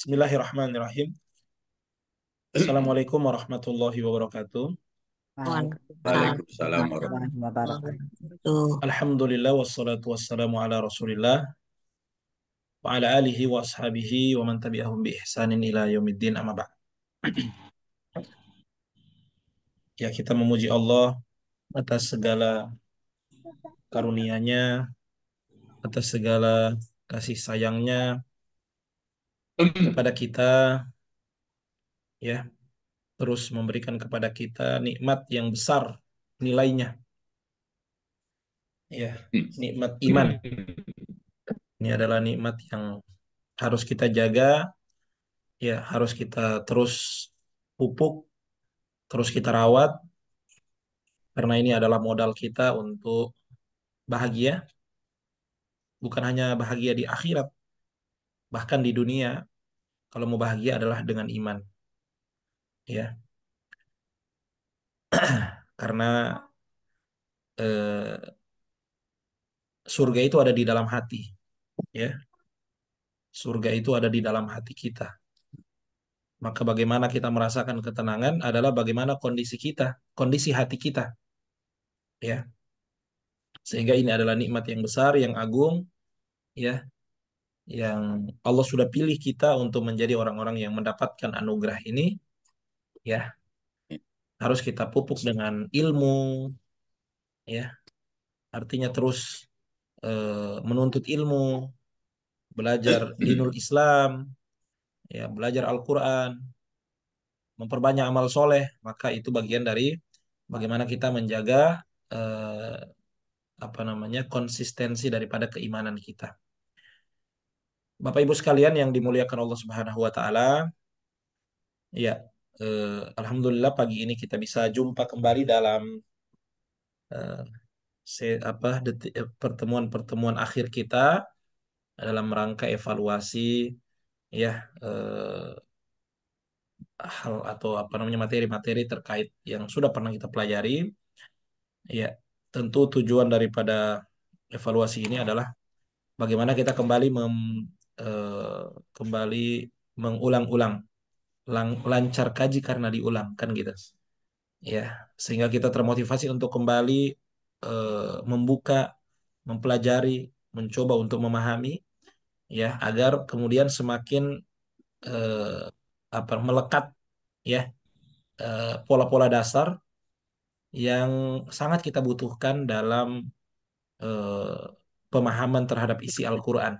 Bismillahirrahmanirrahim. Assalamualaikum warahmatullahi wabarakatuh. Waalaikumsalam warahmatullahi wabarakatuh. Alhamdulillah wassalatu wassalamu ala Rasulillah wa ala alihi wa ashabihi wa man tabi'ahum bi ihsanin ila yaumiddin amma ba'd. Ya kita memuji Allah atas segala karunia-Nya, atas segala kasih sayangnya, kepada kita ya terus memberikan kepada kita nikmat yang besar nilainya ya nikmat iman ini adalah nikmat yang harus kita jaga ya harus kita terus pupuk terus kita rawat karena ini adalah modal kita untuk bahagia bukan hanya bahagia di akhirat bahkan di dunia kalau mau bahagia adalah dengan iman ya karena eh, surga itu ada di dalam hati ya surga itu ada di dalam hati kita maka bagaimana kita merasakan ketenangan adalah bagaimana kondisi kita kondisi hati kita ya sehingga ini adalah nikmat yang besar yang agung ya yang Allah sudah pilih kita untuk menjadi orang-orang yang mendapatkan anugerah ini ya harus kita pupuk dengan ilmu ya artinya terus e, menuntut ilmu belajar dinul Islam ya belajar Al-Qur'an memperbanyak amal soleh maka itu bagian dari bagaimana kita menjaga eh, apa namanya konsistensi daripada keimanan kita Bapak Ibu sekalian yang dimuliakan Allah Subhanahu wa taala. Ya, eh, alhamdulillah pagi ini kita bisa jumpa kembali dalam eh, se apa eh, pertemuan-pertemuan akhir kita dalam rangka evaluasi ya eh, hal atau apa namanya materi-materi terkait yang sudah pernah kita pelajari. Ya, tentu tujuan daripada evaluasi ini adalah bagaimana kita kembali mem Eh, kembali mengulang-ulang lancar kaji karena diulang kan gitu ya sehingga kita termotivasi untuk kembali e, membuka mempelajari mencoba untuk memahami ya agar kemudian semakin e, apa melekat ya pola-pola e, dasar yang sangat kita butuhkan dalam e, pemahaman terhadap isi Al-Qur'an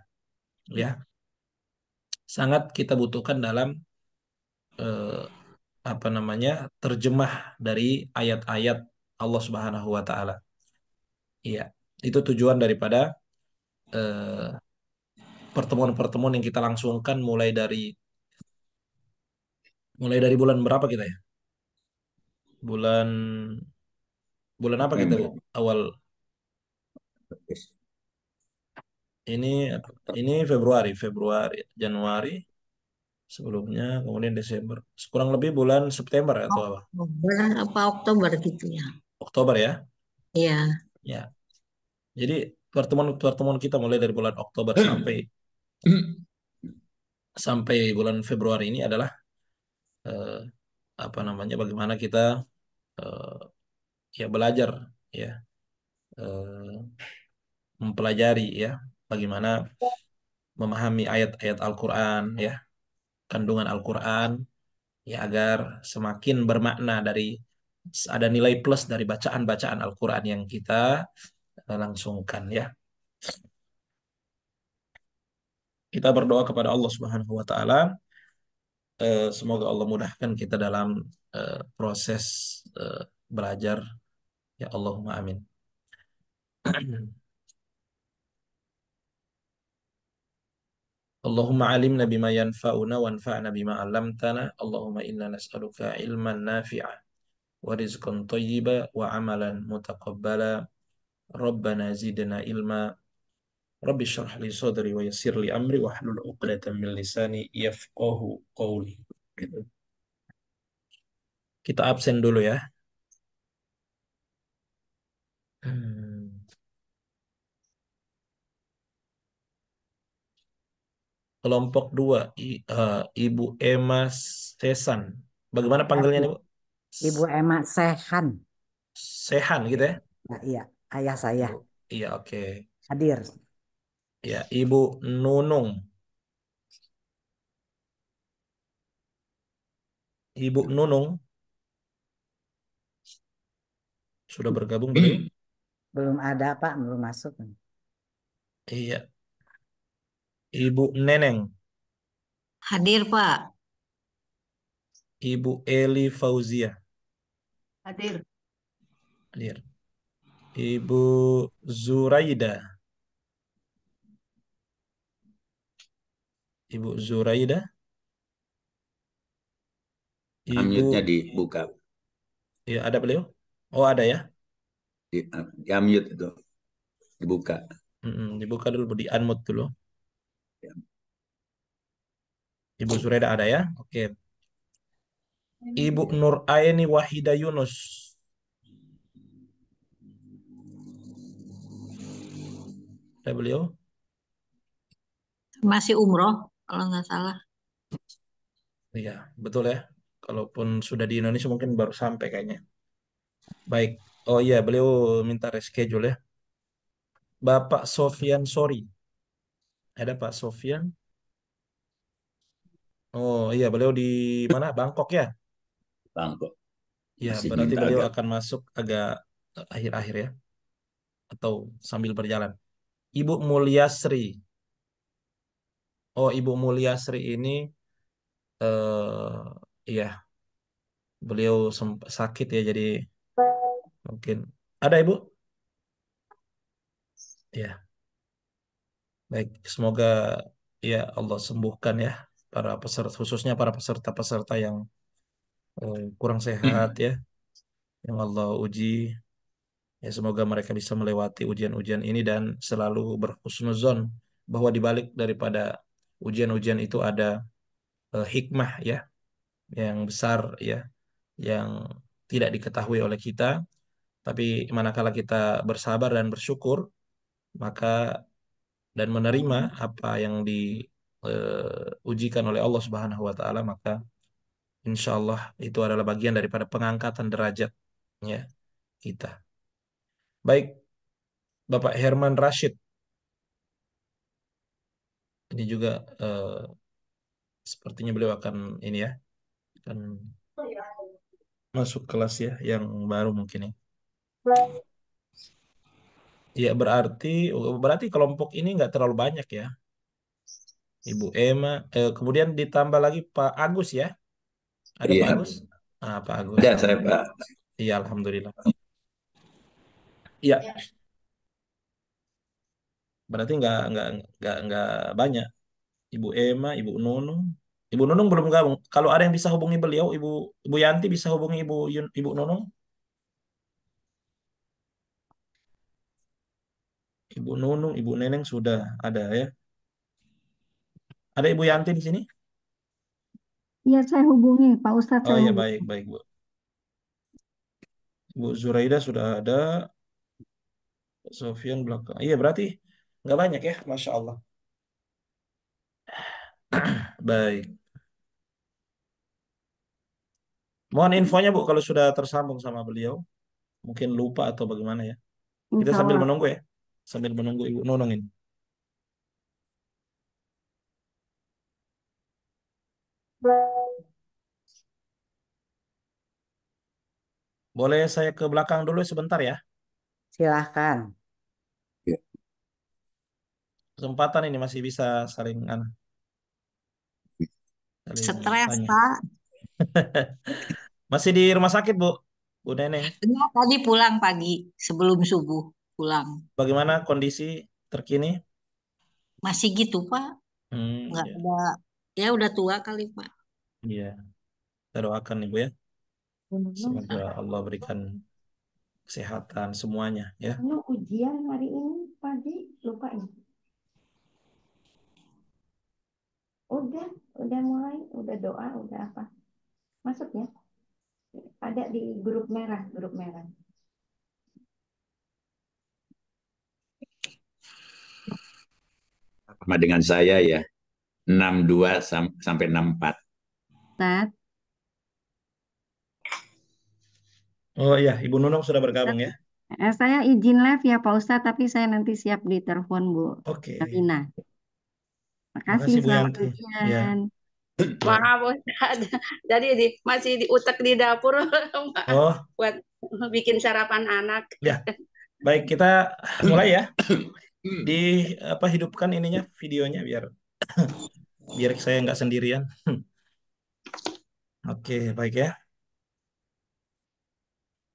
ya sangat kita butuhkan dalam eh, apa namanya terjemah dari ayat-ayat Allah Subhanahu wa taala. Iya, itu tujuan daripada eh, pertemuan-pertemuan eh, yang kita langsungkan mulai dari mulai dari bulan berapa kita ya? Bulan bulan apa kita awal ini ini Februari, Februari, Januari sebelumnya, kemudian Desember. Kurang lebih bulan September ya, atau apa? apa Oktober gitu ya. Oktober ya? Iya. Ya. Jadi pertemuan-pertemuan kita mulai dari bulan Oktober hmm. sampai hmm. sampai bulan Februari ini adalah eh, apa namanya bagaimana kita eh, ya belajar ya eh, mempelajari ya bagaimana memahami ayat-ayat Al-Qur'an ya, kandungan Al-Qur'an ya agar semakin bermakna dari ada nilai plus dari bacaan-bacaan Al-Qur'an yang kita eh, langsungkan ya. Kita berdoa kepada Allah Subhanahu wa taala eh, semoga Allah mudahkan kita dalam eh, proses belajar ya Allahumma amin Allahumma alimna bima yanfa'una wanfa'na bima 'allamtana. Allahumma inna nas'aluka ilman nafi'a wa rizqan wa amalan mutaqabbala. Rabbana zidna ilma. Rabbi syrah li sadri amri wa hlul 'uqdatam Kita absen dulu ya. Hmm. kelompok dua eh, Ibu Emma Sehan. Bagaimana panggilnya Ibu? Ibu Emma Sehan. Sehan gitu ya? ya iya, ayah saya. iya, oke. Okay. Hadir. Ya, Ibu Nunung. Ibu Nunung sudah bergabung belum? Ya? Belum ada Pak, belum masuk. Iya, Ibu Neneng. Hadir, Pak. Ibu Eli Fauzia. Hadir. Hadir. Ibu Zuraida. Ibu Zuraida. Ibu... unmute dibuka. Ya, ada beliau? Oh, ada ya? Di, di itu. Dibuka. Mm -mm, dibuka dulu, di unmute dulu. Ibu Sureda ada ya? Oke. Ibu Nur Aini Wahida Yunus. Ada beliau? Masih umroh, kalau nggak salah. Iya, betul ya. Kalaupun sudah di Indonesia mungkin baru sampai kayaknya. Baik. Oh iya, beliau minta reschedule ya. Bapak Sofian Sori. Ada Pak Sofian? Oh iya, beliau di mana? Bangkok ya? Bangkok. Ya, Masih berarti beliau agak. akan masuk agak akhir-akhir ya. Atau sambil berjalan. Ibu Mulyasri. Oh, Ibu Mulyasri ini eh iya. Beliau sempat sakit ya jadi mungkin ada Ibu? Ya. Baik, semoga ya Allah sembuhkan ya para peserta khususnya para peserta-peserta yang eh, kurang sehat ya. Yang Allah uji ya semoga mereka bisa melewati ujian-ujian ini dan selalu berhusnuzon bahwa di balik daripada ujian-ujian itu ada eh, hikmah ya yang besar ya yang tidak diketahui oleh kita tapi manakala kita bersabar dan bersyukur maka dan menerima apa yang diujikan eh, oleh Allah Subhanahu wa taala maka insya Allah itu adalah bagian daripada pengangkatan derajatnya kita. Baik, Bapak Herman Rashid. Ini juga eh, sepertinya beliau akan ini ya, akan masuk kelas ya, yang baru mungkin ya. Iya berarti berarti kelompok ini nggak terlalu banyak ya. Ibu Emma, eh, kemudian ditambah lagi Pak Agus ya. Ada Iya. Pak Agus? Ah, Pak Agus. Ya, saya Pak. Iya, alhamdulillah. Iya. Berarti nggak nggak nggak nggak banyak. Ibu Emma, Ibu Nunung. Ibu Nunung belum gabung. Kalau ada yang bisa hubungi beliau, Ibu Ibu Yanti bisa hubungi Ibu Ibu Nunung. Ibu Nunung, Ibu Neneng sudah ada ya. Ada Ibu Yanti di sini? Iya, saya hubungi Pak Ustadz. Oh iya, baik, baik Bu. Ibu Zuraida sudah ada. Sofian belakang. Iya, berarti nggak banyak ya, Masya Allah. baik. Mohon infonya Bu kalau sudah tersambung sama beliau. Mungkin lupa atau bagaimana ya. Kita sambil menunggu ya sambil menunggu Ibu Nunung ini. Boleh saya ke belakang dulu sebentar ya? Silahkan. Ya. Kesempatan ini masih bisa saling anu, saling Stres, tanya. Pak. masih di rumah sakit, Bu? Bu Nenek. Iya, tadi pulang pagi sebelum subuh pulang. Bagaimana kondisi terkini? Masih gitu, Pak. Hmm, Nggak ya. ada, ya udah tua kali, Pak. Iya. Kita doakan Ibu ya. Semoga Allah berikan kesehatan semuanya ya. Ini ujian hari ini pagi lupa ini. Udah, udah mulai, udah doa, udah apa. Masuk ya. Ada di grup merah, grup merah. sama dengan saya ya. 62 sam sampai 64. Ustaz. Oh iya, Ibu Nunung sudah bergabung ya. Eh, saya izin live ya Pak Ustadz, tapi saya nanti siap di telepon Bu Oke. Okay. terima Makasih, Makasih Bu Yanti. Ya. Maaf jadi di, masih di utak di dapur oh. buat bikin sarapan anak. Ya. Baik, kita mulai ya. Hmm. Di apa hidupkan ininya videonya biar biar saya nggak sendirian. Oke, baik ya.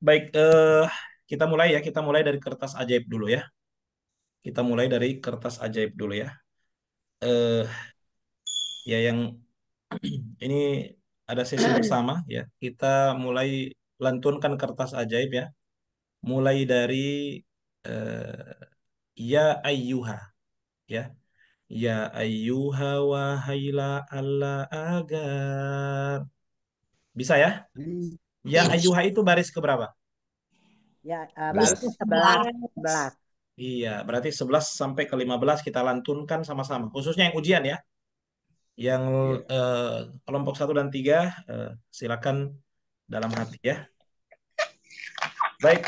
Baik, eh, kita mulai ya. Kita mulai dari kertas ajaib dulu ya. Kita mulai dari kertas ajaib dulu ya. Eh, ya yang ini ada sesi bersama ya. Kita mulai lantunkan kertas ajaib ya. Mulai dari eh, ya ayuha, ya ya ayyuha wahailah ala agar bisa ya hmm. ya ayyuha itu baris ke berapa ya uh, baris 11 11 Iya, berarti 11 sampai ke 15 kita lantunkan sama-sama. Khususnya yang ujian ya. Yang ya. Uh, kelompok 1 dan 3 uh, eh, silakan dalam hati ya. Baik.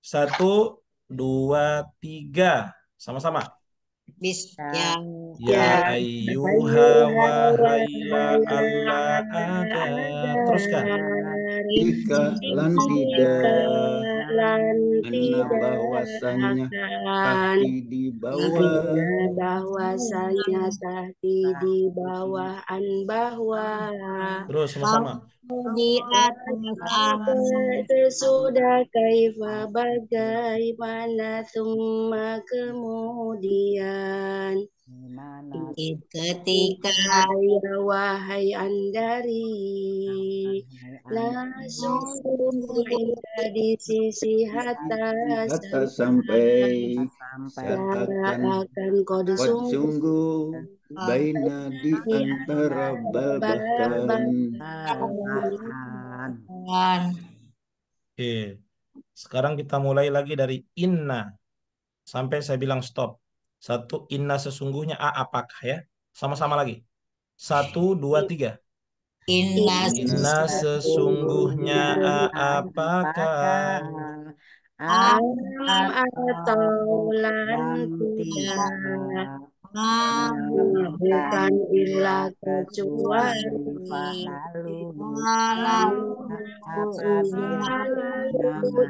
Satu dua, tiga. Sama-sama. Bisa. Ya, ya, ya. wa hayya Allah ada. Teruskan. Jika lan tidak karena bahwasanya hati di bawah bahwasanya tadi di an bahwa terus sama-sama di atas sudah kaifa bagaimana summa kemudian Gimana? Ketika ya wahai andari langsung tumbuh di sisi hatta sampai akan kau sungguh baina di antara babakan. sekarang kita mulai lagi dari inna sampai saya bilang stop. Satu inna sesungguhnya a apakah ya? Sama-sama lagi. Satu iya. dua tiga. Inna, inna sesungguhnya a apakah? Alam atau lantia. Kamu bukan ilah kecuali Lalu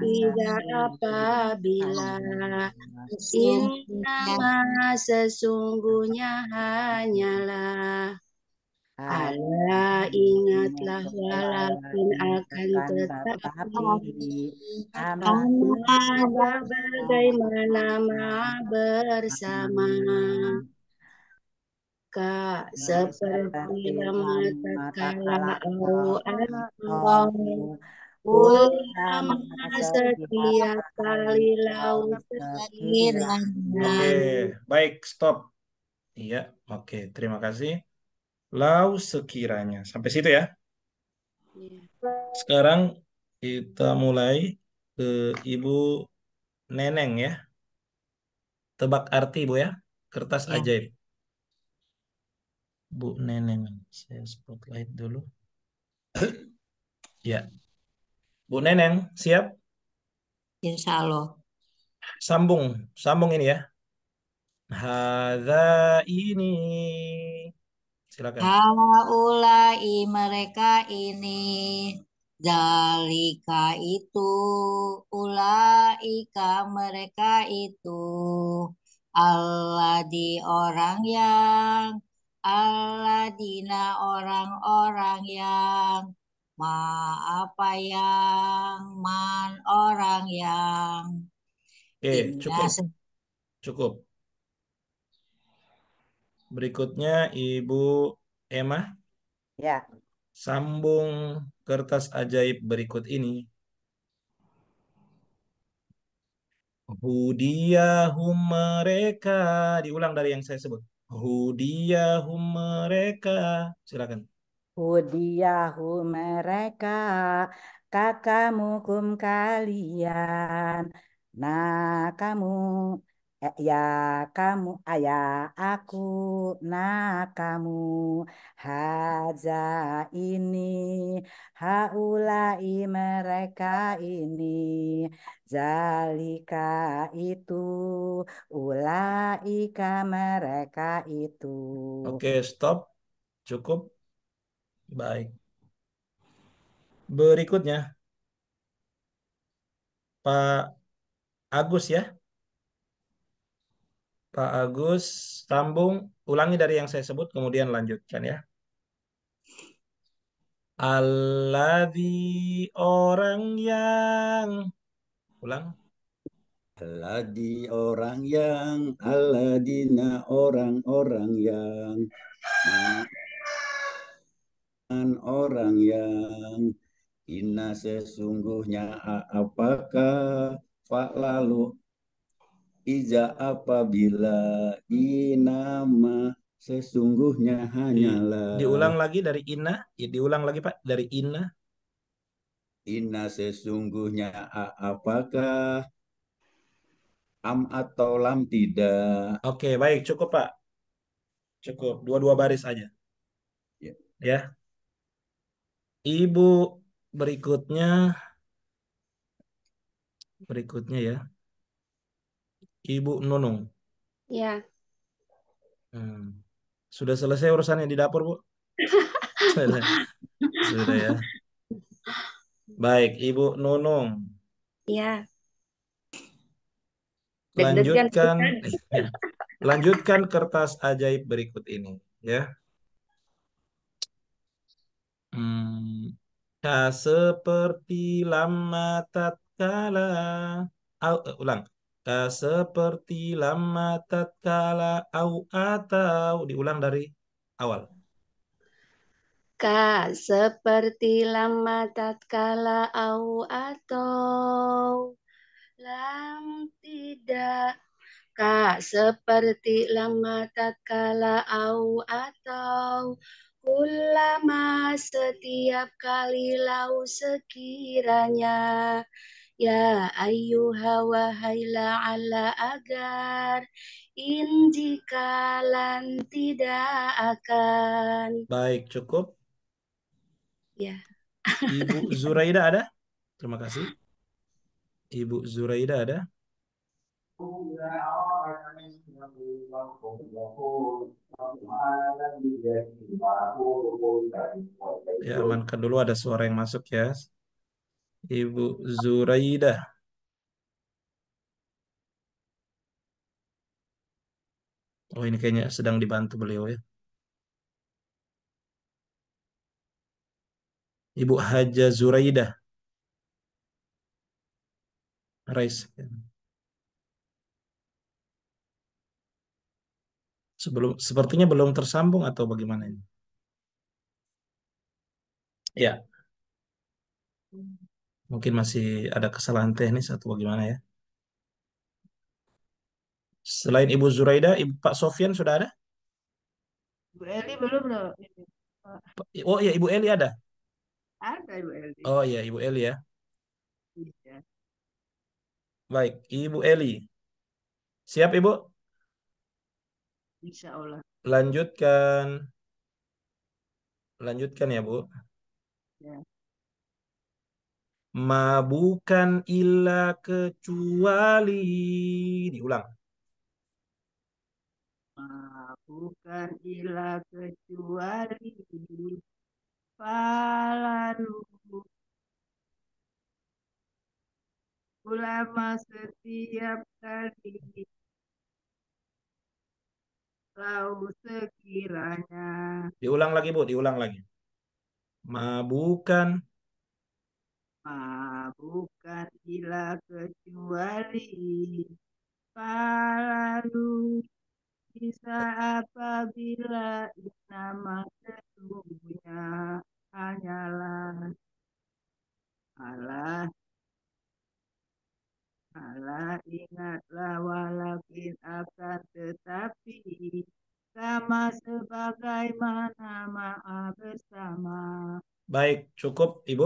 tidak apabila Inna sesungguhnya hanyalah Allah ingatlah walaupun akan tetap Amat bagaimana bersama maka seperti mengatakanlah Allah Ulama setiap kali laut Oke, baik stop. Iya, oke, terima kasih. Lau sekiranya. Sampai situ ya. Iya. Sekarang kita mulai ke Ibu Neneng ya. Tebak arti Bu ya, kertas ya. ajaib. Bu Neneng. Saya spotlight dulu. ya. Bu Neneng, siap? Insya Allah. Sambung, sambung ini ya. Hada ini. Silakan. Haulai mereka ini. Zalika itu, ulaika mereka itu, Allah di orang yang Aladina orang-orang yang ma apa yang man orang yang Oke, eh, cukup. Cukup. Berikutnya Ibu Emma. Ya. Sambung kertas ajaib berikut ini. Hudiyahum mereka. Diulang dari yang saya sebut. Hudiyahum mereka. Silakan. Hudiyahu mereka, kum kalian, nah kamu Ya kamu, ayah ya aku, nak kamu, haza ini, haulai mereka ini, zalika itu, ulaika mereka itu. Oke, stop. Cukup. Baik. Berikutnya, Pak Agus ya. Pak Agus sambung ulangi dari yang saya sebut kemudian lanjutkan ya. Alladhi orang yang ulang Aladi orang yang aladina orang-orang yang an orang yang Inna sesungguhnya apakah Pak lalu Iza apabila inama sesungguhnya hanyalah. Diulang lagi dari inna, ya, diulang lagi Pak dari inna. Inna sesungguhnya apakah am atau lam tidak. Oke, baik cukup Pak. Cukup dua-dua baris aja. Ya. ya. Ibu berikutnya berikutnya ya. Ibu Nunung. Ya. Hmm. Sudah selesai urusannya di dapur, Bu? Sudah. Sudah ya. Baik, Ibu Nunung. Ya. Lanjutkan iya. lanjutkan kertas ajaib berikut ini, ya. Hmm. Tak seperti lama tatkala. Uh, ulang ka seperti lama tatkala au atau diulang dari awal ka seperti lama tatkala au atau lam tidak ka seperti lama tatkala au atau Ulama setiap kali lau sekiranya Ya hawa wahai la'ala agar Injikalan tidak akan Baik, cukup. Ya. Ibu Zuraida ada? Terima kasih. Ibu Zuraida ada? Ya, amankan dulu ada suara yang masuk ya. Ibu Zuraida, Oh ini kayaknya sedang dibantu beliau ya. Ibu Haja Zuraida, Rais. Sebelum, sepertinya belum tersambung atau bagaimana ini? Ya, Mungkin masih ada kesalahan teknis atau bagaimana ya. Selain Ibu Zuraida, Ibu Pak Sofian sudah ada? Ibu Eli belum loh. Oh iya, Ibu Eli ada? Ada Ibu Eli. Oh iya, Ibu Eli ya. Iya. Baik, Ibu Eli. Siap Ibu? Insya Allah. Lanjutkan. Lanjutkan ya Bu. Ya ma bukan illa kecuali diulang ma bukan illa kecuali falalu ulama setiap kali kau sekiranya diulang lagi bu diulang lagi ma bukan ma bukan ilah kecuali palalu bisa apabila nama sesungguhnya hanyalah Allah Allah ingatlah walakin akan tetapi sama sebagaimana maaf bersama. Baik, cukup Ibu.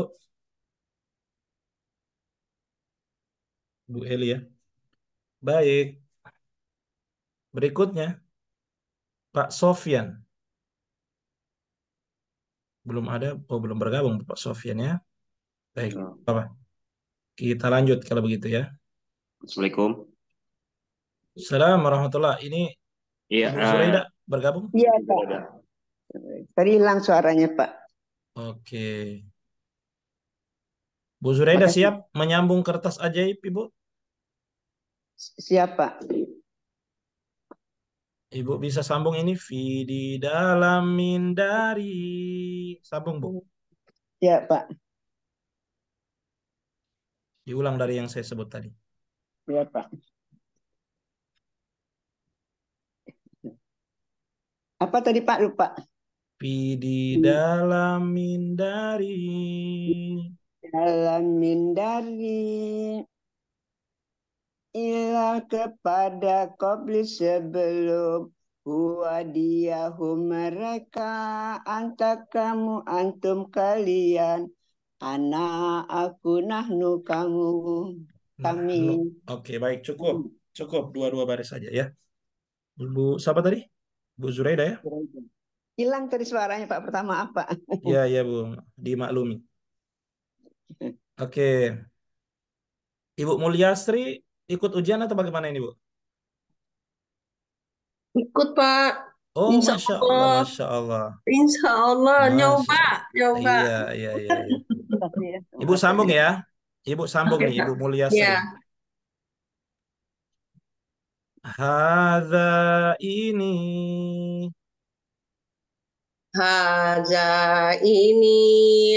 Bu Eli ya. Baik. Berikutnya, Pak Sofian. Belum ada, oh belum bergabung Pak Sofian ya. Baik, ya. apa? Kita lanjut kalau begitu ya. Assalamualaikum. Assalamualaikum warahmatullahi Ini Iya. Ibu Suraida eh, bergabung? Iya, Pak. Tadi hilang suaranya, Pak. Oke. Bu Zuraida siap menyambung kertas ajaib, Ibu? siapa? Ibu bisa sambung ini fi di dalam min dari. Sambung, Bu. Ya, Pak. Diulang dari yang saya sebut tadi. Ya, Pak. Apa tadi, Pak? Lupa. Fi di dalam min dari. Dalam min dari ilah kepada kobli sebelum Huwa dia mereka antak kamu antum kalian anak aku nahnu kamu nah, Kami Oke okay, baik cukup hmm. Cukup dua-dua baris saja ya Bu siapa tadi? Bu zureida ya? Hilang tadi suaranya Pak pertama apa? Ya ya Bu dimaklumi Oke okay. Ibu Mulyasri ikut ujian atau bagaimana ini Bu? Ikut Pak. Oh, Insya Masya Allah, Allah. Masya Allah. Insya Allah, Masya nyoba, nyoba. Iya, iya, iya. iya. Ibu iya. sambung ya. Ibu sambung okay. nih, Ibu Mulia iya. Sri. Yeah. Hadza ini Haja ini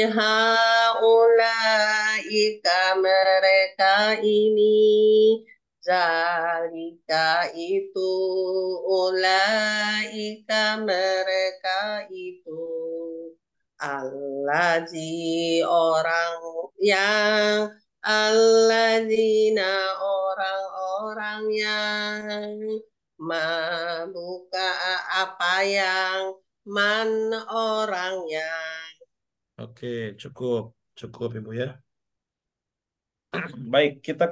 ika mereka ini zalika itu ika mereka itu Allah di orang yang Allah na orang-orang yang membuka apa yang man orangnya. Oke, cukup. Cukup Ibu ya. Baik, kita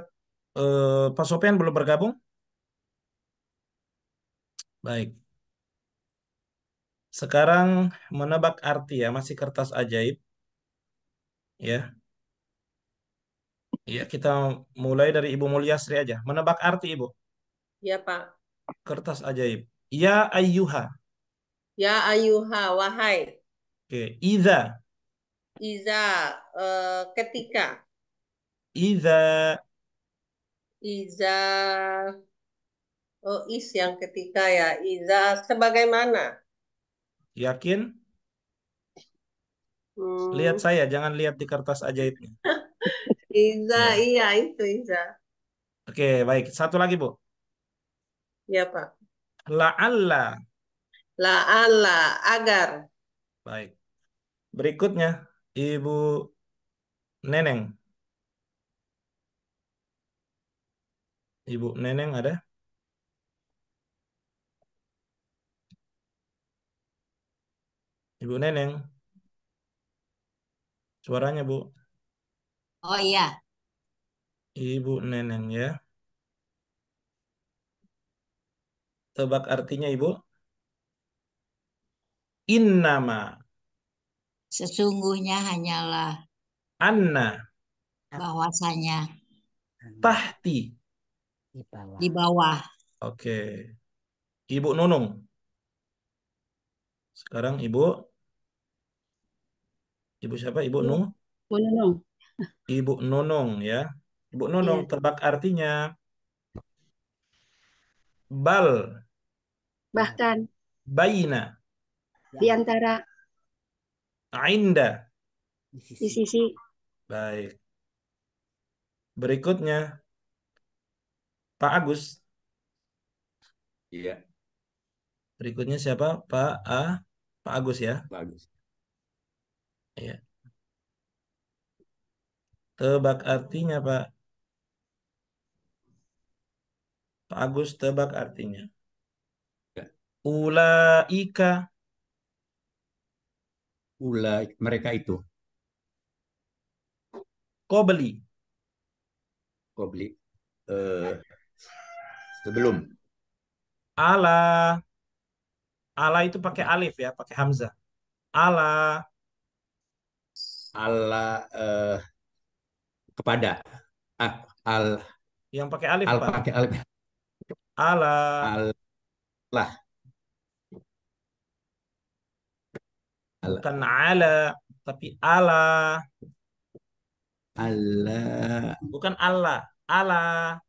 eh, Pak sopian belum bergabung? Baik. Sekarang menebak arti ya, masih kertas ajaib. Ya. Ya, kita mulai dari Ibu Mulyasri aja. Menebak arti, Ibu. Ya, Pak. Kertas ajaib. Ya ayyuha. Ya ayuha, wahai. Oke, okay. Iza. Iza, uh, ketika. Iza. Iza. Oh, is yang ketika ya. Iza, sebagaimana? Yakin? Hmm. Lihat saya, jangan lihat di kertas ajaibnya. Iza, nah. iya itu Iza. Oke, okay, baik. Satu lagi, Bu. Ya, Pak. La'alla ala agar. Baik. Berikutnya, Ibu Neneng. Ibu Neneng ada? Ibu Neneng. Suaranya, Bu. Oh iya. Ibu Neneng ya. Tebak artinya, Ibu innama sesungguhnya hanyalah anna bahwasanya tahti di bawah oke okay. ibu nunung sekarang ibu ibu siapa ibu nunung ibu nunung ibu nunung ya ibu nunung ya. terbak artinya bal bahkan baina di antara Ainda. Di sisi. Baik. Berikutnya, Pak Agus. Iya. Berikutnya siapa? Pak A. Pak Agus ya. Pak Agus. Iya. Tebak artinya, Pak. Pak Agus tebak artinya. Ya. Ulaika ula mereka itu? Kau beli, kau Uh, sebelum. Ala. Ala itu pakai alif ya, pakai hamzah. Ala. Ala uh, kepada. Ah, al. Yang pakai alif. Al pakai alif. Ala. Al lah. bukan ala tapi ala Allah bukan Allah Allah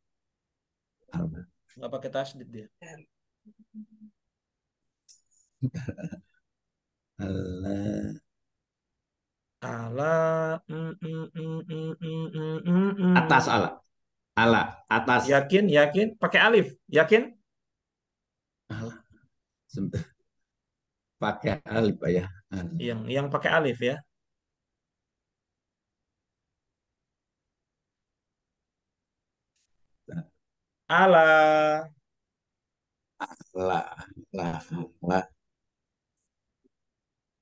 nggak pakai tasdid dia Allah Allah mm, mm, mm, atas Allah Allah atas yakin yakin pakai alif yakin ala sebentar pakai alif Pak ya. Hmm. Yang yang pakai alif ya. Ala. Ala. Ala. Nah, ala.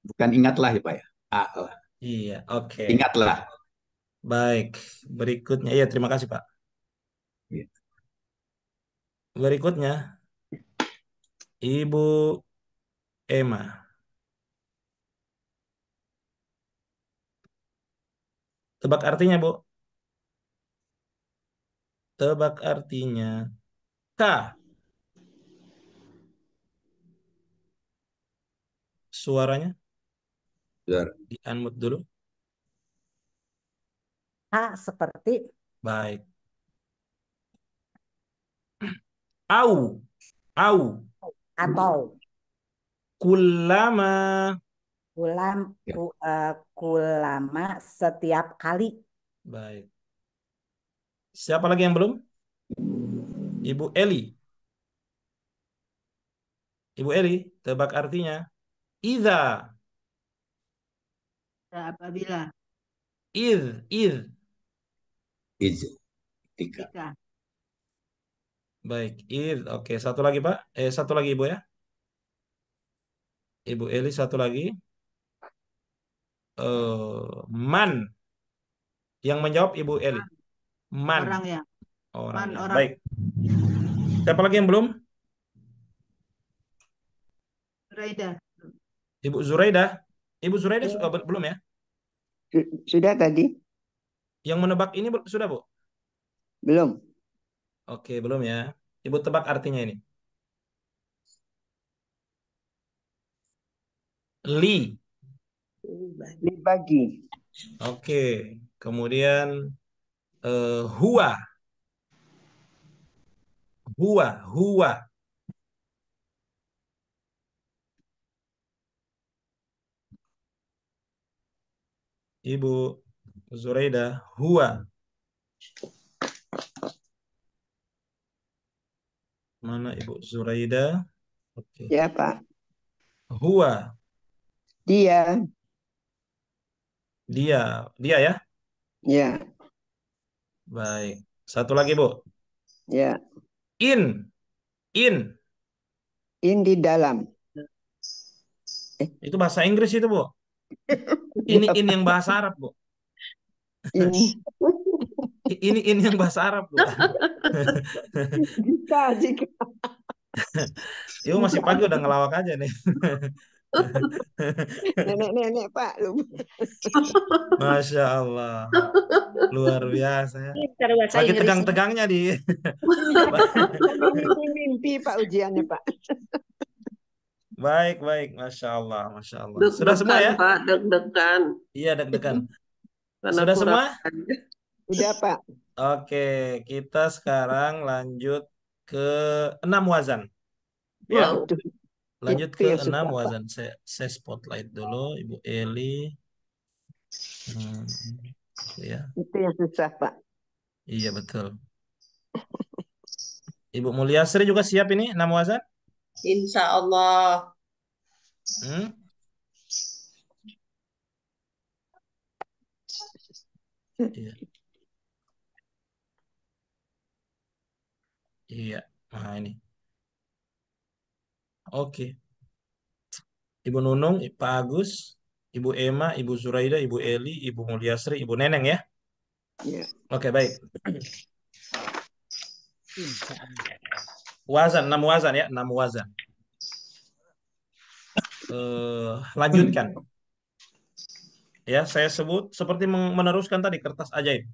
Bukan ingatlah ya Pak ya. Ala. Iya, oke. Okay. Ingatlah. Baik, berikutnya. ya terima kasih Pak. Iya. Berikutnya. Ibu Emma. Tebak artinya, Bu. Tebak artinya. K. Suaranya? Biar. Di unmute dulu. A seperti. Baik. Au. Au. Atau. Kulama. Kulam, ya. ku, uh, kulama setiap kali. Baik. Siapa lagi yang belum? Ibu Eli. Ibu Eli, tebak artinya. Iza. Nah, apabila. Id, id. Id. tiga Baik, id. Oke, satu lagi Pak. Eh, satu lagi Ibu ya. Ibu Eli satu lagi. Uh, man. Yang menjawab Ibu Eli. Man. Orang ya. Orang. Man, ya. orang. Baik. Siapa lagi yang belum? Zuraida. Ibu Zuraida. Ibu Zuraida ya. sudah belum ya? Sudah tadi. Yang menebak ini sudah, Bu? Belum. Oke, belum ya. Ibu tebak artinya ini. Li. Li bagi. Oke. Okay. Kemudian uh, hua. Hua, hua. Ibu Zuraida, hua. Mana Ibu Zuraida? Oke. Okay. Ya, Pak. Hua. Dia. Dia, dia ya? Ya. Baik. Satu lagi, Bu. Ya. In. In. In di dalam. Itu bahasa Inggris itu, Bu. Iya, Ini in yang bahasa Arab, Bu. Ini. Ini in yang bahasa Arab, Bu. Jika, jika. Ibu masih pagi udah ngelawak aja nih. Nenek-nenek Pak lu. Masya Allah. Luar biasa ya. Lagi tegang-tegangnya di. Mimpi Pak ujiannya Pak. Baik, baik. Masya Allah, Masya Allah. Deg Sudah semua ya? Pak, deg-degan. Iya, deg-degan. Sudah semua? Sudah, Pak. Oke, kita sekarang lanjut ke enam wazan. Ya. Wow. Lanjut ke ya, enam Wazan. Saya, saya spotlight dulu Ibu Eli. Hmm, ya. Itu yang susah Pak. Iya betul. Ibu Mulyasri juga siap ini enam Wazan? Insya Allah. Hmm? Iya. Iya, nah ini. Oke. Ibu Nunung, Pak Agus, Ibu Emma, Ibu Zuraida, Ibu Eli, Ibu Mulyasri, Ibu Neneng ya? Yeah. Oke, baik. Wazan, enam wazan ya, enam wazan. Uh, lanjutkan. Ya, saya sebut seperti meneruskan tadi kertas ajaib.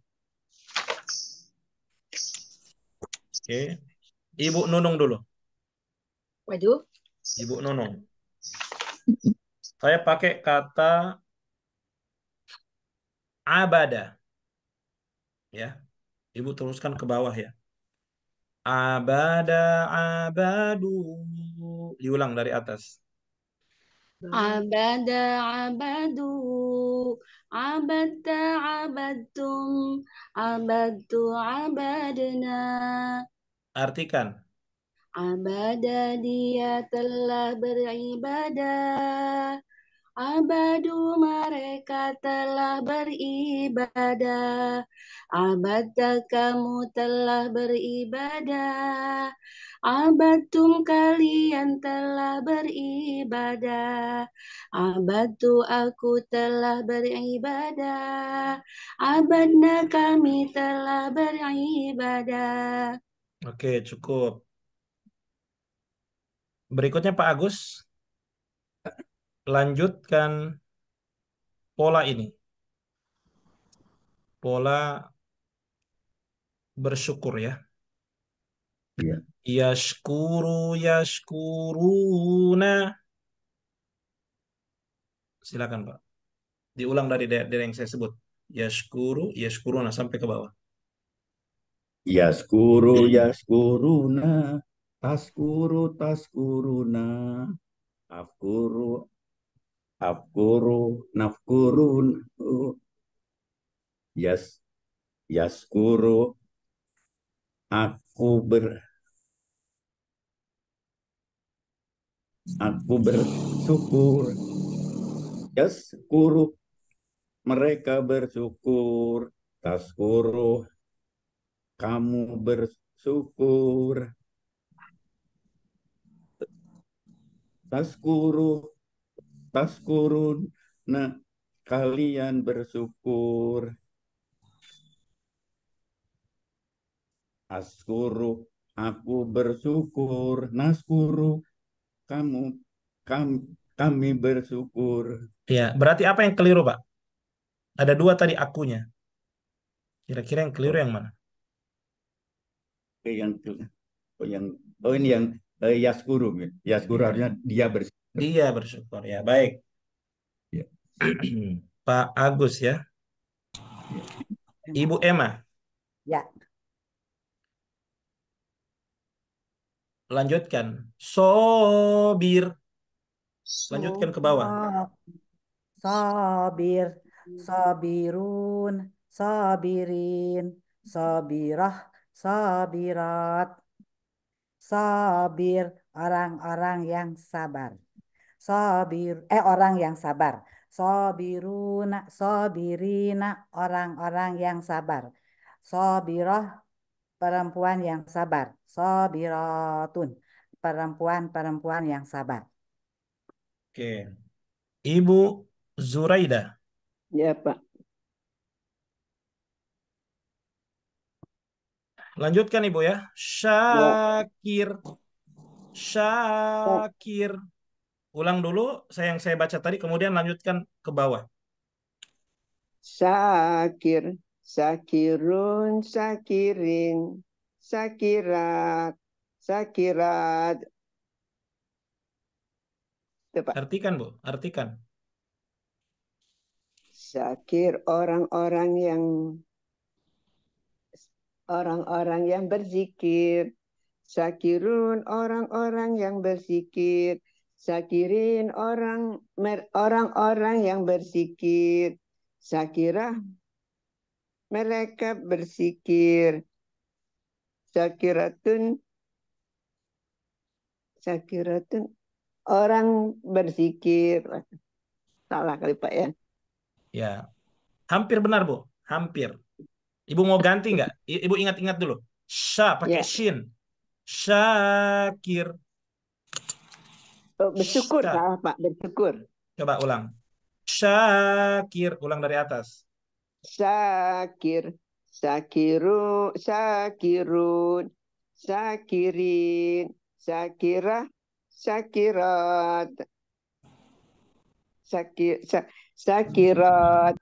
Oke. Ibu Nunung dulu. Waduh. Ibu Nunung. Saya pakai kata abada. Ya. Ibu teruskan ke bawah ya. Abada abadu. Diulang dari atas. Abada abadu Abadta abadtum abadu abadna Artikan Abada dia telah beribadah. Abadu mereka telah beribadah. Abada kamu telah beribadah. abadum kalian telah beribadah. Abadu aku telah beribadah. Abadna kami telah beribadah. Oke, cukup. Berikutnya Pak Agus, lanjutkan pola ini. Pola bersyukur ya. Ya. Yashkuru yashkuruna. Silakan Pak. Diulang dari dari yang saya sebut. Ya Yashkuru yashkuruna sampai ke bawah. Ya ya yaskuruna taskuru taskuruna afkuru afkuru nafkurun yas yaskuru aku ber aku bersyukur kuru mereka bersyukur tas kuru kamu bersyukur taskuru taskurun nah kalian bersyukur askuru aku bersyukur naskuru kamu kami, kami bersyukur ya berarti apa yang keliru pak ada dua tadi akunya kira-kira yang keliru yang mana yang oh yang oh ini yang uh, eh, yaskuru gitu. yaskuru harusnya iya. dia bersyukur dia bersyukur ya baik ya. Pak Agus ya Ibu Emma ya lanjutkan sobir lanjutkan ke bawah sobir sabirun sabirin sabirah sabirat Sabir, orang-orang yang sabar. Sabir, eh orang yang sabar. Sabiruna, sabirina, orang-orang yang sabar. Sabiroh, perempuan yang sabar. Sabirotun, perempuan-perempuan yang sabar. Oke. Ibu Zuraida. Ya, Pak. Lanjutkan Ibu ya. Syakir. Syakir. Ulang dulu saya yang saya baca tadi kemudian lanjutkan ke bawah. Syakir, Syakirun, Syakirin, Syakirat, Syakirat. Tepat. Artikan, Bu. Artikan. Syakir orang-orang yang orang-orang yang berzikir. Sakirun orang-orang yang berzikir. Sakirin orang orang-orang yang berzikir. Sakirah mereka berzikir. Sakiratun Sakiratun orang berzikir. Salah kali Pak ya. Ya. Hampir benar, Bu. Hampir. Ibu mau ganti nggak? Ibu ingat-ingat dulu. Sha pakai yeah. shin. Syakir. Oh, bersyukur Sha. salah Pak, bersyukur. Coba ulang. Syakir, ulang dari atas. Syakir, syakiru, syakirun, syakirin, syakirah, syakirat. Syakir, syakirat.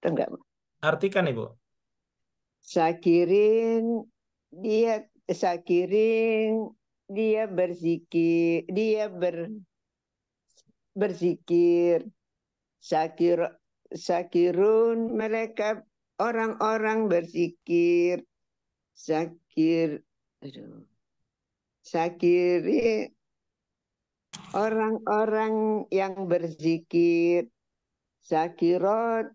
Enggak. Artikan Ibu. Sakirin dia Sakirin dia berzikir, dia ber berzikir. sakir sakirun mereka orang-orang berzikir. sakir aduh. Syakiri orang-orang yang berzikir. sakirot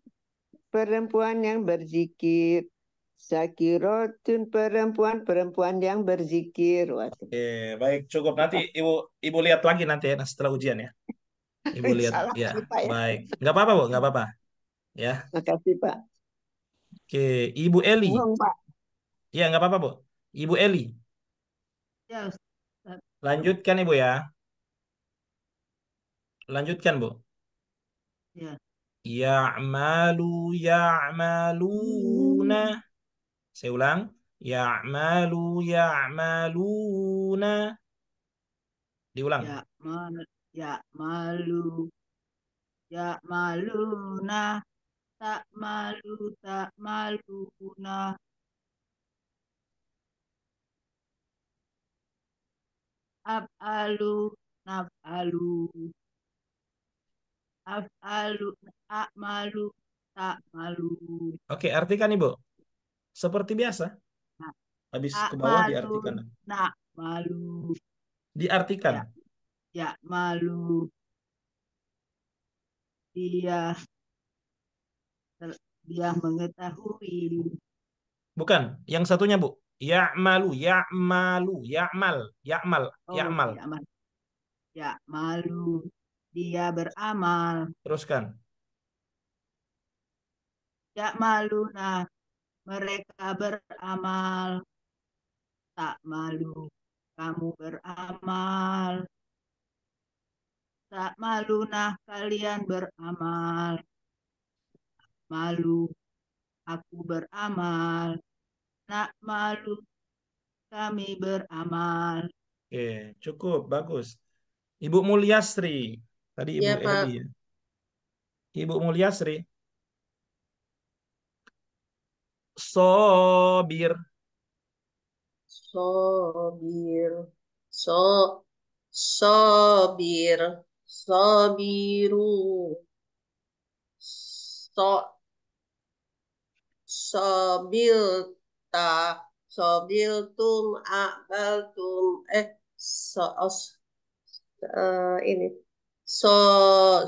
perempuan yang berzikir. Sakirotun perempuan-perempuan yang berzikir. Oke, baik cukup. Nanti ibu ibu lihat lagi nanti ya setelah ujian ya. Ibu lihat Salah, ya. ya. Baik. nggak apa-apa, Bu, nggak apa-apa. Ya. Makasih, Pak. Oke, Ibu Eli. Iya, iya nggak apa-apa, Bu. Ibu Eli. Ya. Lanjutkan, Ibu ya. Lanjutkan, Bu. Ya. Ya'malu ya'maluna. Hmm. Saya ulang. Ya'malu ya'maluna. Diulang. Ya'mal ya'malu ya'maluna tak malu tak maluna. Abalu nabalu. Af'alu, tak malu tak malu. Oke, artikan Ibu seperti biasa. Nah, Habis ke bawah malu. diartikan. Nah, malu. Diartikan. Ya, ya malu. Dia dia mengetahui. Bukan, yang satunya, Bu. Ya ya malu, malu, ya mal, ya mal, ya Oh, Ya malu, Dia beramal. Teruskan. Ya malu, nah mereka beramal tak malu kamu beramal tak malu nah kalian beramal malu aku beramal tak malu kami beramal oke cukup bagus Ibu Mulyasri tadi Ibu iya, ya, Pak. Ibu Mulyasri Sobir. Sobir. So. Sobir. Sobiru. So. sobil sobil ta, tum akal tum Eh. So. Uh, eh, ini. So.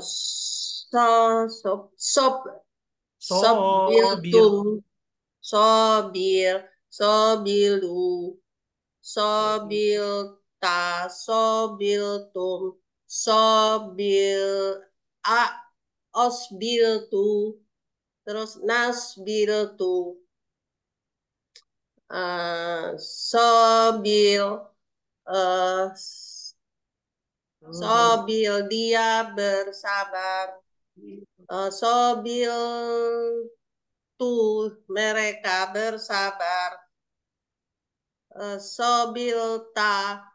So. So. Sob. sobil tum sobil sobilu, sobil ta sobil tum sobil a osbil tu terus nasbil tu uh, sobil, uh, sobil dia bersabar, uh, sobil waktu mereka bersabar. Eh, Sobilta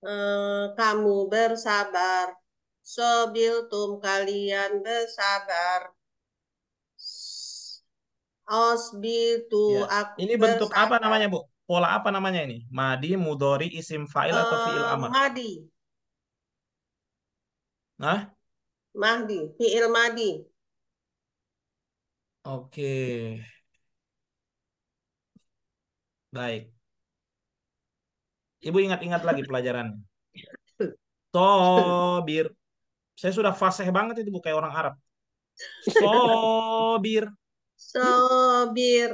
eh, kamu bersabar. Sobiltum kalian bersabar. Osbitu ya. aku Ini bentuk bersabar. apa namanya, Bu? Pola apa namanya ini? Madi, mudori, isim fa'il atau eh, fi'il amr? Madi. Nah? Mahdi, fi'il madi. Oke, baik. Ibu ingat-ingat lagi pelajarannya. Sobir. Saya sudah fasih banget itu bu, kayak orang Arab. Sobir. Sobir.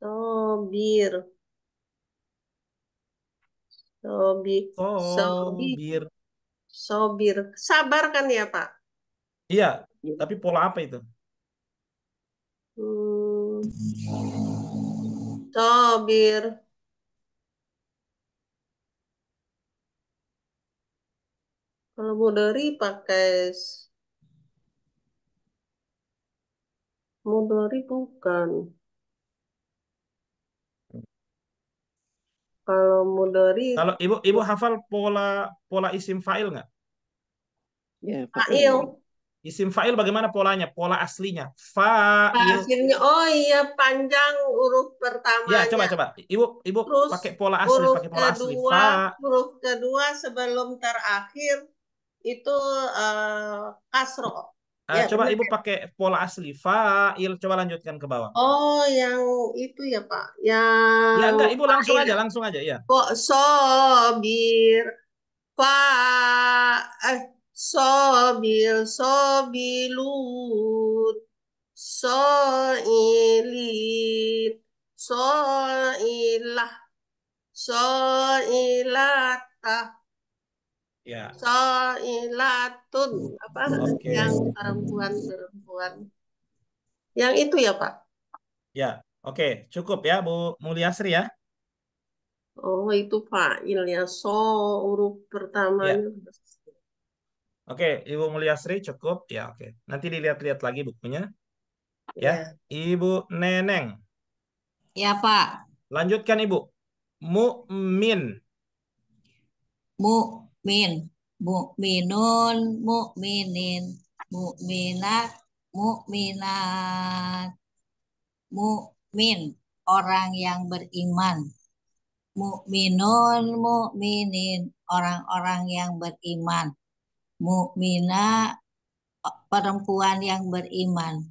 Sobir. Sobir. Sobir. Sobir. Sabar kan ya Pak? Iya, tapi pola apa itu? Tobir. Kalau dari pakai dari bukan. Kalau dari, Kalau Ibu Ibu hafal pola pola isim fa'il nggak? Ya, Fa'il. Isim fa'il bagaimana polanya? Pola aslinya. Fa'il. Akhirnya oh iya panjang huruf pertama. Ya, coba coba. Ibu Ibu Terus, pakai pola asli, pakai pola kedua, asli. Fa. Huruf kedua sebelum terakhir itu uh, kasro. Uh, ya, coba bener. Ibu kan pakai pola asli fa'il. Coba lanjutkan ke bawah. Oh, yang itu ya, Pak. Yang Ya enggak, Ibu langsung aja, langsung aja ya. Kok sobir fa eh sobil sobilut soilit soilah soilatah ya soilatun apa okay. yang perempuan-perempuan yang itu ya Pak ya oke okay. cukup ya Bu Mulyasri ya Oh itu pak ilnya so huruf pertamanya ya. Oke, Ibu Mulyasri cukup ya. Oke, nanti dilihat-lihat lagi bukunya. Ya, iya. Ibu Neneng. Ya Pak. Lanjutkan Ibu. Mu'min. Mu'min. mukminun, Mu'minin. mukminat, mukminat, Mu'min. orang yang beriman. Mukminun, Mu'minin. orang-orang yang beriman mukmina perempuan yang beriman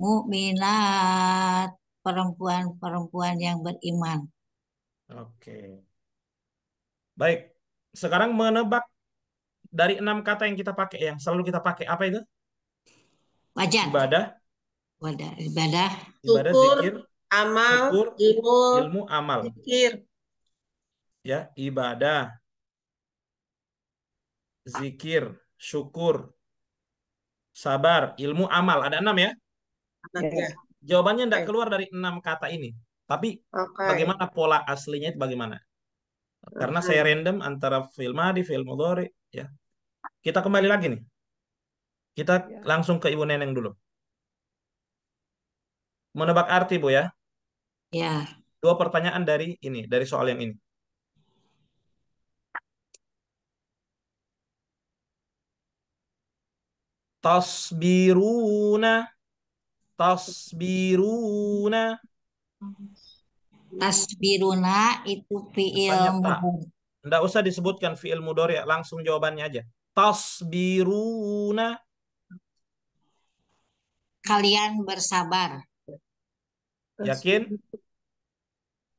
mukminat perempuan-perempuan yang beriman oke baik sekarang menebak dari enam kata yang kita pakai yang selalu kita pakai apa itu wajan ibadah wadah ibadah ibadah Tukur, zikir amal syukur, ilmu ilmu amal zikir ya ibadah zikir syukur, sabar, ilmu, amal. Ada enam ya? Okay. Iya. Jawabannya tidak keluar dari enam kata ini. Tapi okay. bagaimana pola aslinya itu bagaimana? Karena saya random antara film Adi, film Odori, ya. Kita kembali lagi nih. Kita yeah. langsung ke Ibu Neneng dulu. Menebak arti, Bu ya. Ya. Dua pertanyaan dari ini, dari soal yang ini. tasbiruna tasbiruna tasbiruna itu fiil mudhari enggak usah disebutkan fiil mudhari langsung jawabannya aja tasbiruna kalian bersabar yakin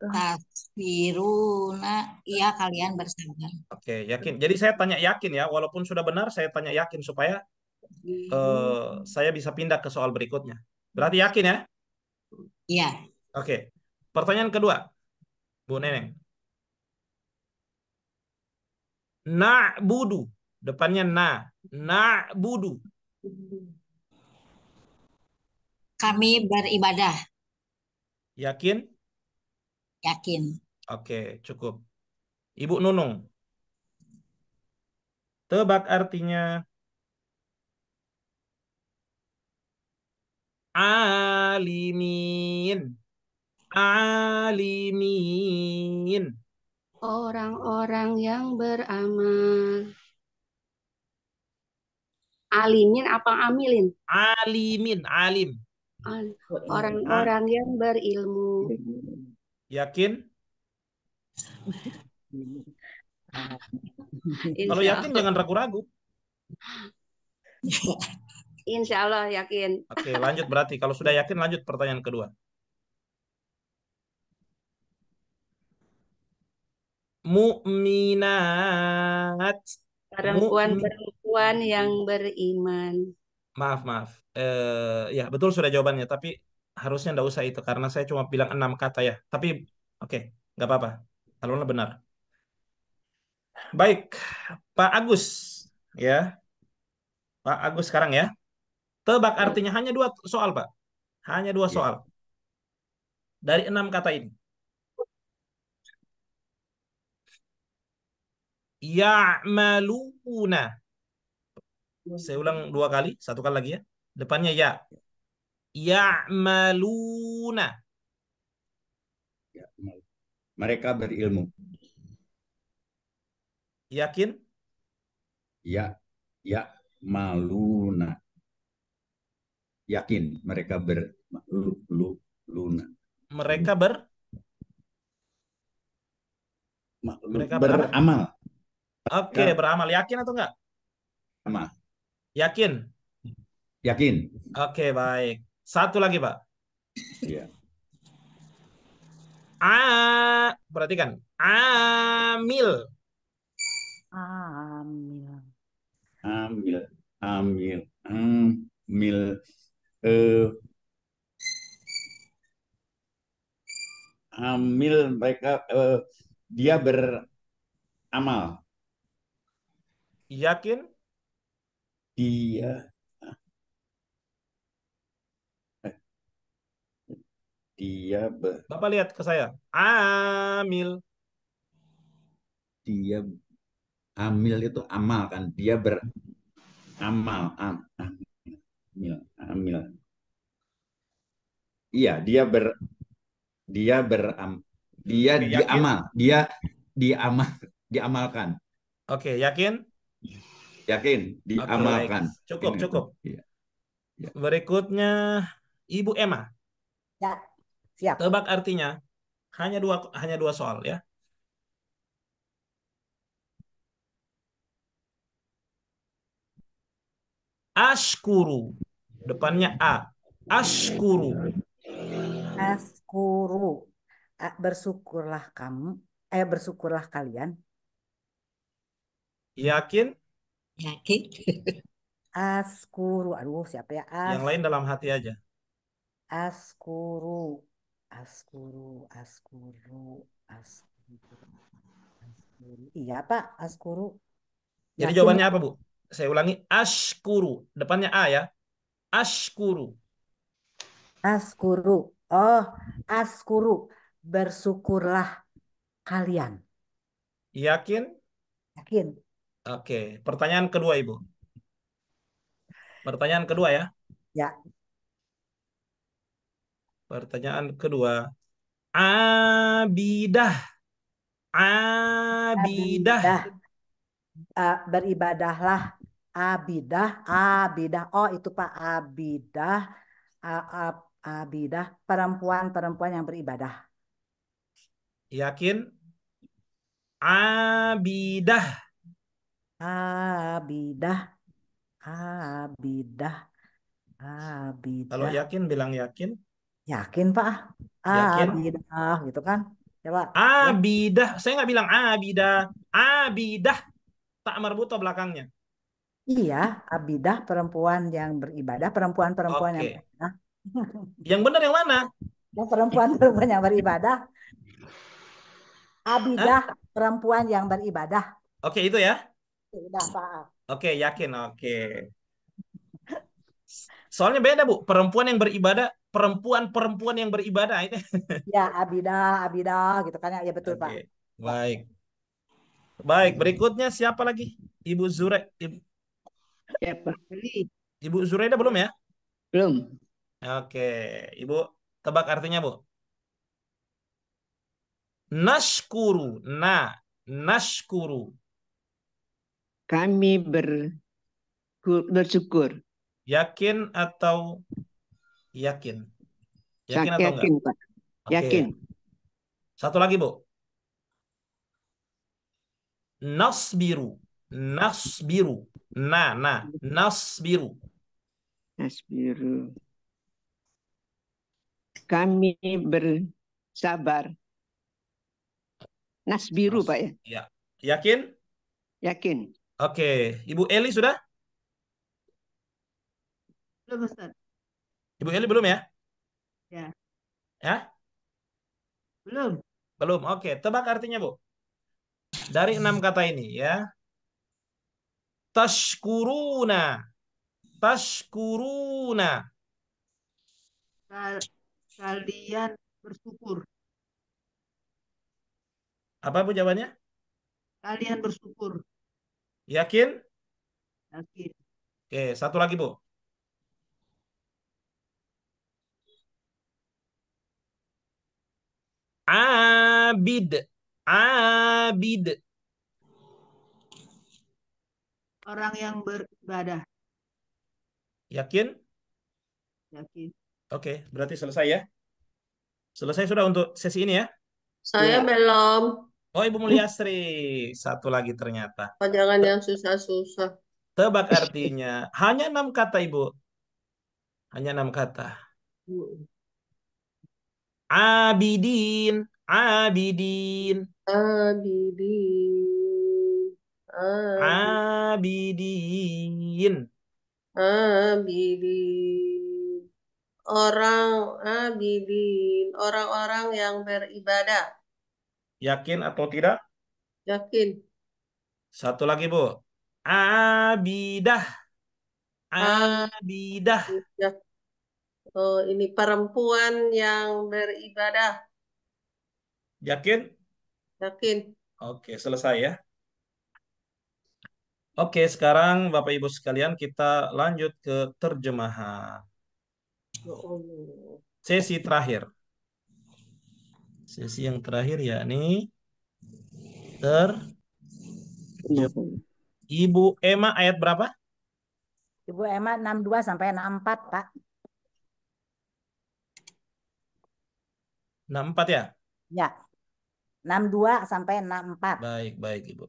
Tasbiruna, iya kalian bersabar. Oke, yakin. Jadi saya tanya yakin ya, walaupun sudah benar saya tanya yakin supaya uh, saya bisa pindah ke soal berikutnya. Berarti yakin ya? Iya. Oke. Okay. Pertanyaan kedua, Bu Neneng. nak budu Depannya na. budu. Kami beribadah. Yakin? Yakin. Oke, cukup. Ibu Nunung. Tebak artinya alimin alimin orang-orang yang beramal alimin apa amilin alimin alim oh, iya. orang-orang yang berilmu yakin kalau yakin jangan ragu-ragu Insya Allah yakin. Oke, lanjut berarti. Kalau sudah yakin, lanjut pertanyaan kedua. Mu'minat. Perempuan-perempuan yang beriman. Maaf, maaf. Eh, ya, betul sudah jawabannya. Tapi harusnya tidak usah itu. Karena saya cuma bilang enam kata ya. Tapi, oke, okay, nggak apa-apa. Kalau benar. Baik, Pak Agus. Ya, Pak Agus sekarang ya. Tebak iya. artinya hanya dua soal, Pak. Hanya dua iya. soal. Dari enam kata ini. Ya'maluna. Saya ulang dua kali, satu kali lagi ya. Depannya ya. Ya'maluna. Mereka berilmu. Yakin? Ya, ya, maluna yakin mereka ber lu, lu, luna. Mereka ber mereka ber beramal. Oke, okay, ya. beramal. Yakin atau enggak? Amal. Yakin. Yakin. Oke, okay, baik. Satu lagi, Pak. Iya. A perhatikan. Amil. Amil. Amil. Amil. Amil eh, ambil mereka eh, dia beramal. Yakin? Dia dia ber Bapak lihat ke saya. Amil. Dia amil itu amal kan. Dia beramal. amal am. Ya, Amil. Iya, dia ber dia beram dia Oke, diamal, dia diamal diamalkan. Oke, yakin? Yakin, diamalkan. Oke, cukup, cukup. Ya. Ya. Berikutnya Ibu Emma. Ya, siap. Tebak artinya. Hanya dua hanya dua soal ya. Ashkuru depannya a. askuru, askuru, Bersyukurlah kamu. Eh bersyukurlah kalian. Yakin? Yakin. Askuru. Aduh, siapa ya? As Yang lain dalam hati aja. Askuru. Askuru, askuru, askuru. askuru. Iya, Pak, askuru. Jadi Yakin. jawabannya apa, Bu? Saya ulangi, askuru. Depannya A ya. Ashkuru. Askuru. Oh, askuru. Bersyukurlah kalian. Yakin? Yakin. Oke, pertanyaan kedua Ibu. Pertanyaan kedua ya. Ya. Pertanyaan kedua. Abidah. Abidah. Abidah. Uh, beribadahlah Abidah, Abidah. Oh itu Pak Abidah, Abidah, perempuan-perempuan yang beribadah. Yakin? Abidah. Abidah. Abidah. Abidah. Kalau yakin bilang yakin. Yakin Pak. Yakin? Abidah gitu kan. Coba. Ya, abidah. Saya nggak bilang abidah. Abidah. Tak merbuto belakangnya. Iya, abidah perempuan yang beribadah, perempuan-perempuan yang Oke. beribadah. Yang benar yang mana? Yang perempuan-perempuan yang beribadah. Abidah perempuan yang beribadah. Oke, itu ya. Tidak, Pak. Oke, yakin. Oke. Soalnya beda, Bu. Perempuan yang beribadah, perempuan-perempuan yang beribadah itu. Ya, abidah, abidah gitu kan ya. Ya betul, Pak. Baik. Baik, berikutnya siapa lagi? Ibu Zurek. Ibu, siapa Ibu Zuraida belum ya? Belum. Oke, Ibu tebak artinya, Bu. Nashkuru, na, nashkuru. Kami ber, bersyukur. Yakin atau yakin? Yakin atau yakin, enggak? Pak. Oke. Yakin. Satu lagi, Bu. Nasbiru, nasbiru. Na, na. Nasbiru. Nasbiru. Kami bersabar. Nasbiru, Nas, Pak ya? ya. Yakin? Yakin. Oke. Ibu Eli sudah? Belum, Ustaz. Ibu Eli belum ya? Ya. Ya? Belum. Belum. Oke. Tebak artinya, Bu. Dari enam kata ini ya tashkuruna tashkuruna kalian bersyukur apa bu jawabannya kalian bersyukur yakin yakin oke satu lagi bu abid abid Orang yang beribadah. Yakin? Yakin. Oke, berarti selesai ya? Selesai sudah untuk sesi ini ya? Saya ya. belum. Oh, Ibu Mulyasri. Satu lagi ternyata. Oh, yang susah-susah. Tebak artinya. Hanya enam kata, Ibu. Hanya enam kata. Abidin. Abidin. Abidin. Ah. Abidin. Abidin. Orang abidin, orang-orang yang beribadah. Yakin atau tidak? Yakin. Satu lagi, Bu. Abidah. Abidah. Abidah. Oh, ini perempuan yang beribadah. Yakin? Yakin. Oke, selesai ya. Oke, sekarang Bapak Ibu sekalian kita lanjut ke terjemahan. Sesi terakhir. Sesi yang terakhir yakni ter iya, Ibu Emma ayat berapa? Ibu enam 62 sampai 64, Pak. 64 ya? Ya. 62 sampai 64. Baik, baik, Ibu.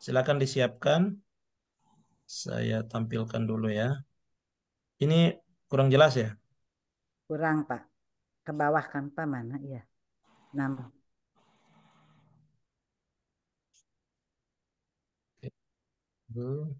Silakan disiapkan. Saya tampilkan dulu ya. Ini kurang jelas ya? Kurang, Pak. Ke bawah kan, Pak, mana? Iya. enam Hmm.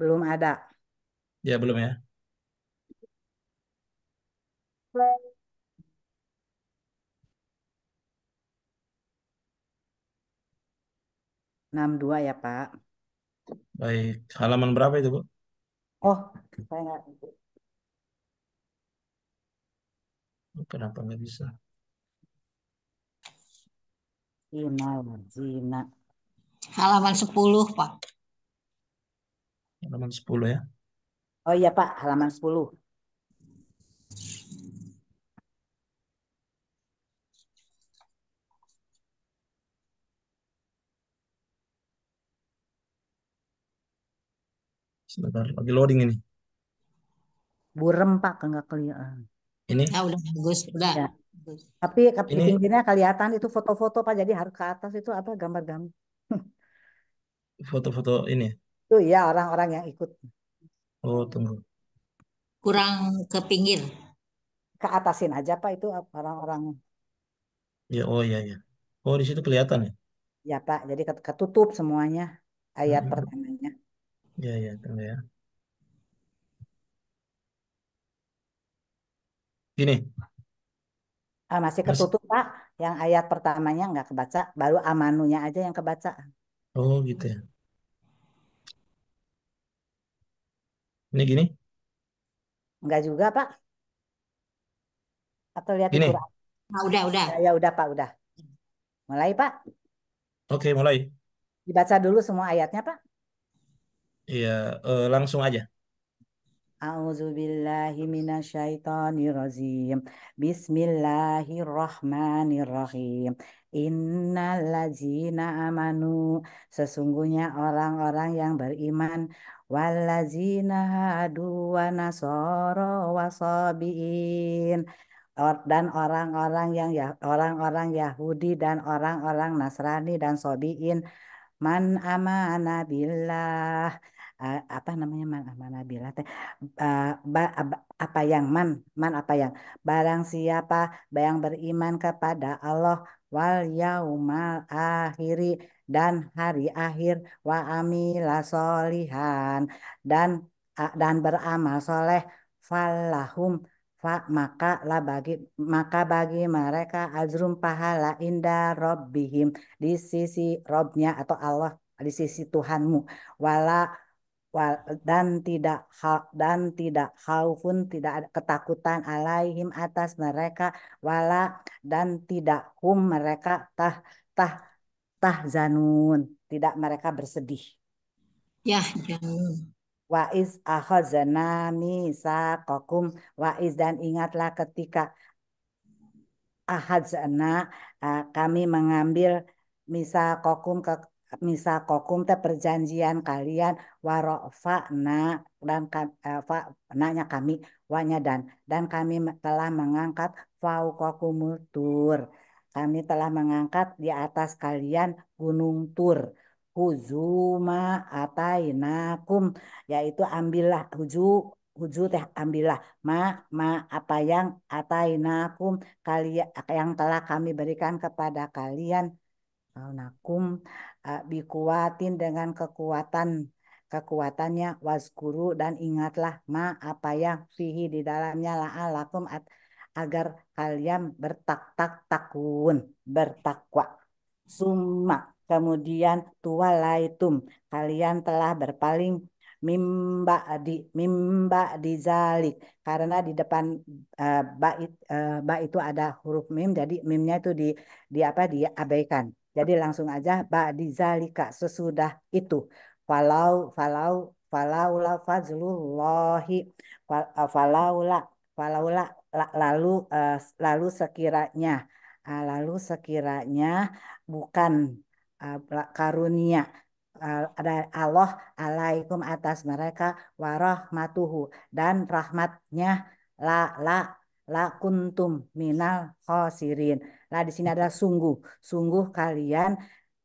Belum ada. Ya, belum ya. 62 ya Pak. Baik, halaman berapa itu Bu? Oh, saya nggak oh, Kenapa nggak bisa? Zina, Zina. Halaman 10 Pak. Halaman 10 ya? Oh iya Pak, halaman 10. Sebentar, lagi loading ini. Burem Pak, nggak kelihatan. Ini? Ya udah bagus, udah. Ya. Tapi di ini... kelihatan itu foto-foto Pak, jadi harus ke atas itu apa gambar-gambar. Foto-foto ini? Itu ya orang-orang yang ikut. Oh, tunggu. Kurang ke pinggir. Ke atasin aja Pak itu orang-orang. Ya, oh iya ya. Oh, di situ kelihatan ya. Ya Pak, jadi ketutup semuanya ayat hmm. pertama. Ya iya, iya tunggu ya. Gini. Ah, masih Mas. ketutup, Pak. Yang ayat pertamanya nggak kebaca, baru amanunya aja yang kebaca. Oh, gitu ya. Ini gini? Enggak juga, Pak. Atau lihat gini. di Quran. Nah, udah, udah. Ya, ya udah, Pak, udah. Mulai, Pak. Oke, mulai. Dibaca dulu semua ayatnya, Pak. Iya, uh, langsung aja. A'udzu billahi minasyaitonir rajim. Bismillahirrahmanirrahim. Innal amanu sesungguhnya orang-orang yang beriman walazina hadu wa nasara wasabiin dan orang-orang yang ya, orang-orang Yahudi dan orang-orang Nasrani dan Sobiin man amana billah uh, apa namanya man ah, mana bila teh uh, ba, ab, apa yang man man apa yang barang siapa yang beriman kepada Allah wal yaumal akhiri dan hari akhir wa amila solihan dan uh, dan beramal soleh falahum fa maka lah bagi maka bagi mereka azrum pahala indah robbihim di sisi robnya atau Allah di sisi Tuhanmu wala dan tidak dan tidak khaufun tidak ada ketakutan alaihim atas mereka wala dan tidak hum mereka tah tah tah zanun tidak mereka bersedih ya zanun wa iz akhazna misaqakum wa iz dan ingatlah ketika ahadzana eh, kami mengambil misa kokum ke misa kokum teh perjanjian kalian warofa na dan eh, fa, nanya kami wanya dan dan kami telah mengangkat fau faukokumul tur kami telah mengangkat di atas kalian gunung tur huzuma atainakum yaitu ambillah huju huju teh ambillah ma ma apa yang atainakum kalian yang telah kami berikan kepada kalian Nakum uh, eh, bikuatin dengan kekuatan kekuatannya waskuru dan ingatlah ma apa yang fihi di dalamnya la'alakum at, agar kalian bertak-tak takun bertakwa summa kemudian tuwalaitum kalian telah berpaling mimba di mimba di zalik karena di depan uh, bait uh, eh, ba itu ada huruf mim jadi mimnya itu di di apa diabaikan jadi langsung aja ba'dizalika sesudah itu. Falau falau falaula fazlullahi falaula eh, falaula lalu eh, lalu sekiranya eh, lalu sekiranya bukan karunia ada Allah alaikum atas mereka warahmatuhu dan rahmatnya la la la kuntum minal khosirin Nah, di sini adalah sungguh. Sungguh kalian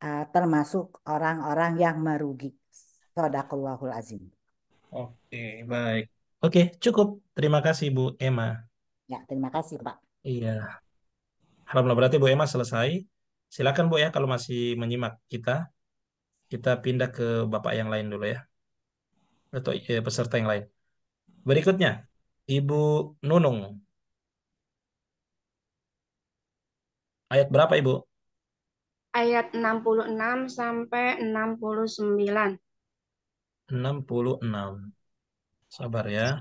uh, termasuk orang-orang yang merugi. Sodakallahul azim. Oke, baik. Oke, cukup. Terima kasih Bu Emma. Ya, terima kasih Pak. Iya. Alhamdulillah berarti Bu Emma selesai. Silakan Bu ya kalau masih menyimak kita. Kita pindah ke Bapak yang lain dulu ya. Atau eh, peserta yang lain. Berikutnya, Ibu Nunung. Ayat berapa, Ibu? Ayat 66 sampai 69. 66. Sabar ya.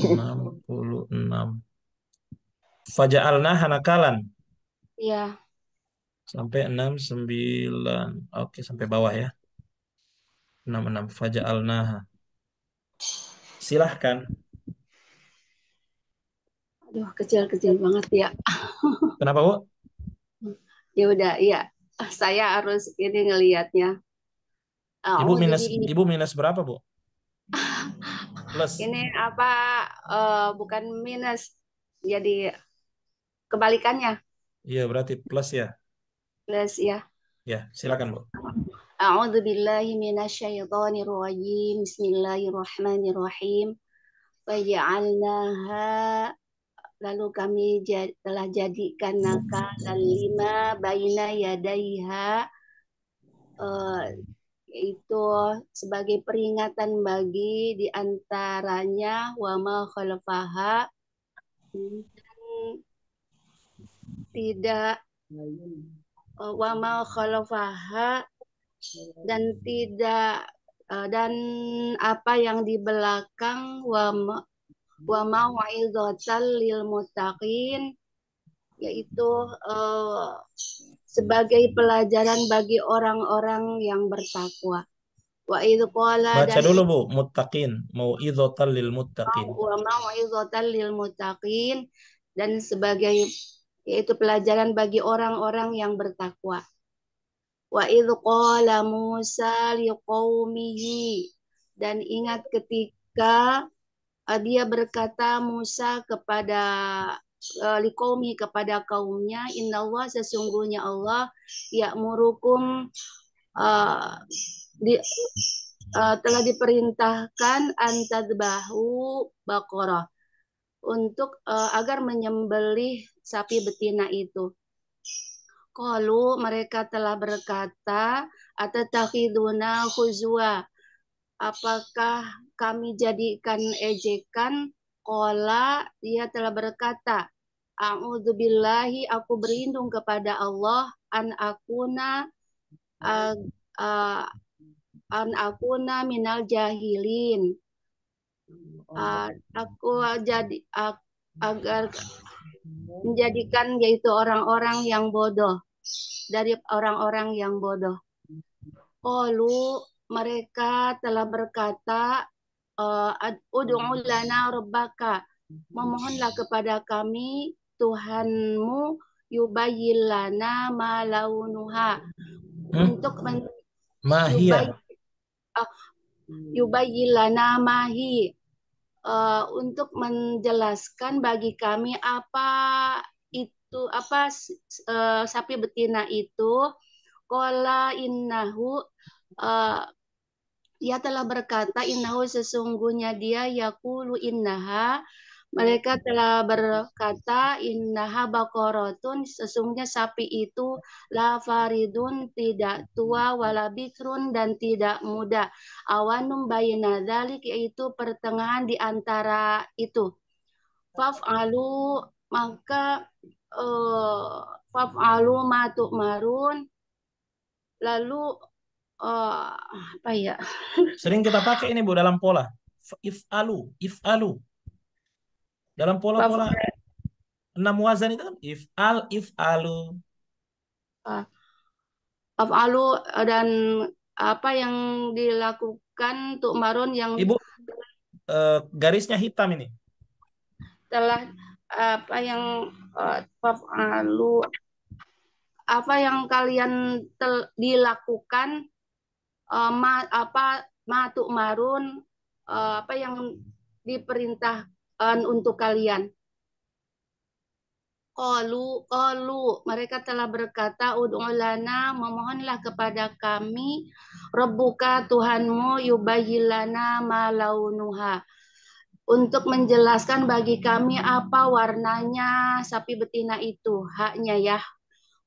66. Faja'alna hanakalan. Iya. Sampai 69. Oke, sampai bawah ya. 66 faja'alnaha. Silahkan. Aduh, kecil-kecil banget ya. Kenapa, Bu? ya udah, iya. Saya harus ini ngelihatnya. Oh, Ibu minus jadi... Ibu minus berapa, Bu? Plus. Ini apa uh, bukan minus. Jadi kebalikannya. Iya, berarti plus ya. Plus ya. Ya, silakan, Bu. A'udzu billahi minasyaitonir rajim. Bismillahirrahmanirrahim. Waja'alnaha lalu kami jad, telah jadikan dan lima baina yadaiha uh, eh, itu sebagai peringatan bagi diantaranya wama eh, khalfaha dan tidak wama khalfaha dan tidak dan apa yang di belakang wama wa mau'izatal lil mustaqin yaitu uh, sebagai pelajaran bagi orang-orang yang bertakwa. Wa idh qala Baca dulu Bu, muttaqin, mau'izatal lil muttaqin. Wa mau'izatal lil muttaqin dan sebagai yaitu pelajaran bagi orang-orang yang bertakwa. Wa idh qala Musa liqaumihi dan ingat ketika Eh, dia berkata Musa kepada eh, likomi kepada kaumnya Inna Allah sesungguhnya Allah ya murukum uh, eh, di, uh, telah diperintahkan antadbahu bakora untuk uh, agar menyembelih sapi betina itu. Kalau mereka telah berkata, Takhiduna khuzwa. Apakah kami jadikan ejekan kola ia telah berkata A'udzubillahi aku berlindung kepada Allah an akuna uh, uh, an akuna minal jahilin uh, aku jadi uh, agar menjadikan yaitu orang-orang yang bodoh dari orang-orang yang bodoh. kalau mereka telah berkata uh, eh, ud'u lana rabbaka memohonlah kepada kami Tuhanmu yubayyin lana ma launuha hmm? untuk men mahia uh, eh, yubayyin lana mahi uh, eh, untuk menjelaskan bagi kami apa itu apa uh, sapi betina itu kola innahu uh, dia telah berkata, innahu sesungguhnya dia yakulu innaha. Mereka telah berkata, innaha bakorotun, sesungguhnya sapi itu la faridun, tidak tua, wala bikrun, dan tidak muda. Awanum bayina dalik, yaitu pertengahan di antara itu. Faf'alu, maka uh, faf'alu matuk marun, lalu Oh, apa ya? Sering kita pakai ini Bu dalam pola. If alu, if alu. Dalam pola-pola enam wazan itu kan if al, if alu. Uh, ah. of alu dan apa yang dilakukan untuk marun yang Ibu uh, garisnya hitam ini. Telah apa yang uh, eh, alu apa yang kalian tel, dilakukan uh, ma, apa matuk marun uh, apa yang diperintahkan untuk kalian. Qalu, qalu, mereka telah berkata, ud'ulana, memohonlah kepada kami, rebuka Tuhanmu yubayilana malaunuha. Untuk menjelaskan bagi kami apa warnanya sapi betina itu, haknya ya,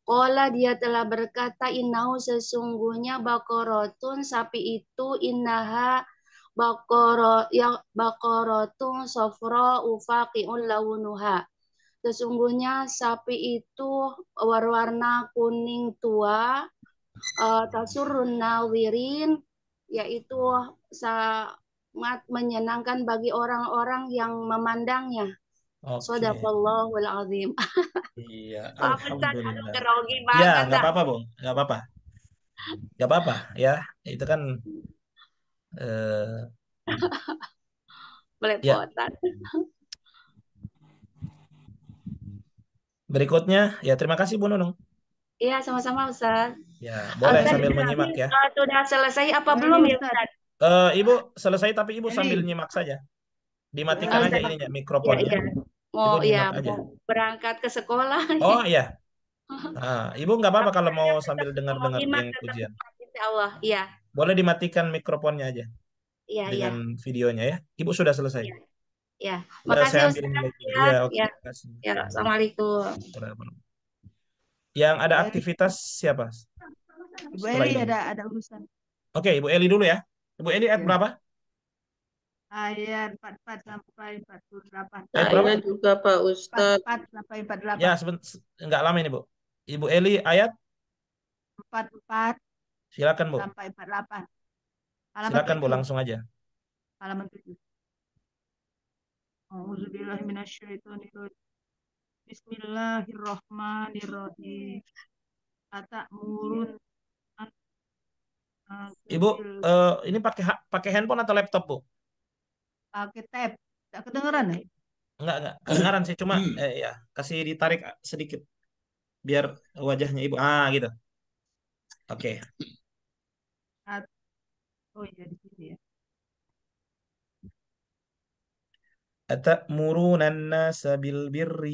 Kola dia telah berkata Innau sesungguhnya bakorotun sapi itu Innaha bakoro ya bakorotun sofro ufaqiun launuha. Sesungguhnya sapi itu warna kuning tua uh, eh, tasurun nawirin yaitu sangat menyenangkan bagi orang-orang yang memandangnya. Okay. Sadaqallahul azim. Iya, alhamdulillah. Kan, ya, nggak apa-apa, Bung. Nggak apa-apa. Nggak apa-apa, ya. Itu kan eh belepotan. Ya. Berikutnya, ya terima kasih Bu Nunung. Iya, sama-sama Ustaz. Ya, boleh Ustaz, sambil menyimak ya. Eh, sudah selesai apa belum ya Ustaz? Uh, Ibu selesai tapi Ibu sambil nyimak saja. Dimatikan iya, aja ininya iya, mikrofonnya. Ya, ya. Ibu mau oh, ya aja. mau berangkat ke sekolah Oh iya. Nah, Ibu nggak apa-apa kalau kan mau sambil dengar-dengar yang ujian. Insya Allah, iya. Boleh dimatikan mikrofonnya aja. Iya, iya. Dengan videonya ya. Ibu sudah selesai. Iya. Ya. Makasih Ustaz. Ya, iya, oke. Ya. ya, Assalamualaikum. Yang ada aktivitas siapa? Ibu Eli ada ada urusan. Oke, Ibu Eli dulu ya. Ibu Eli at iya. berapa? ayat ah, iya, 44 sampai 48. Ayat eh, iya. juga Pak Ustadz. 44 sampai 48. Ya, enggak lama ini, Bu. Ibu Eli ayat 44. Silakan, Bu. Sampai 48. Alamat Silakan, 7. Bu, langsung aja. Halaman 7. Auzubillahiminasyaitonirrojim. Bismillahirrahmanirrahim. Atakmurun Ibu, uh, ini pakai pakai handphone atau laptop, Bu? Alkitab. Eh, tak kedengeran ya? Enggak, enggak. Kedengeran sih. Cuma hmm. eh, ya, kasih ditarik eh, sedikit. Biar wajahnya ibu. Ah, gitu. Oke. Okay. Oh iya, di sini ya. nasa bil birri.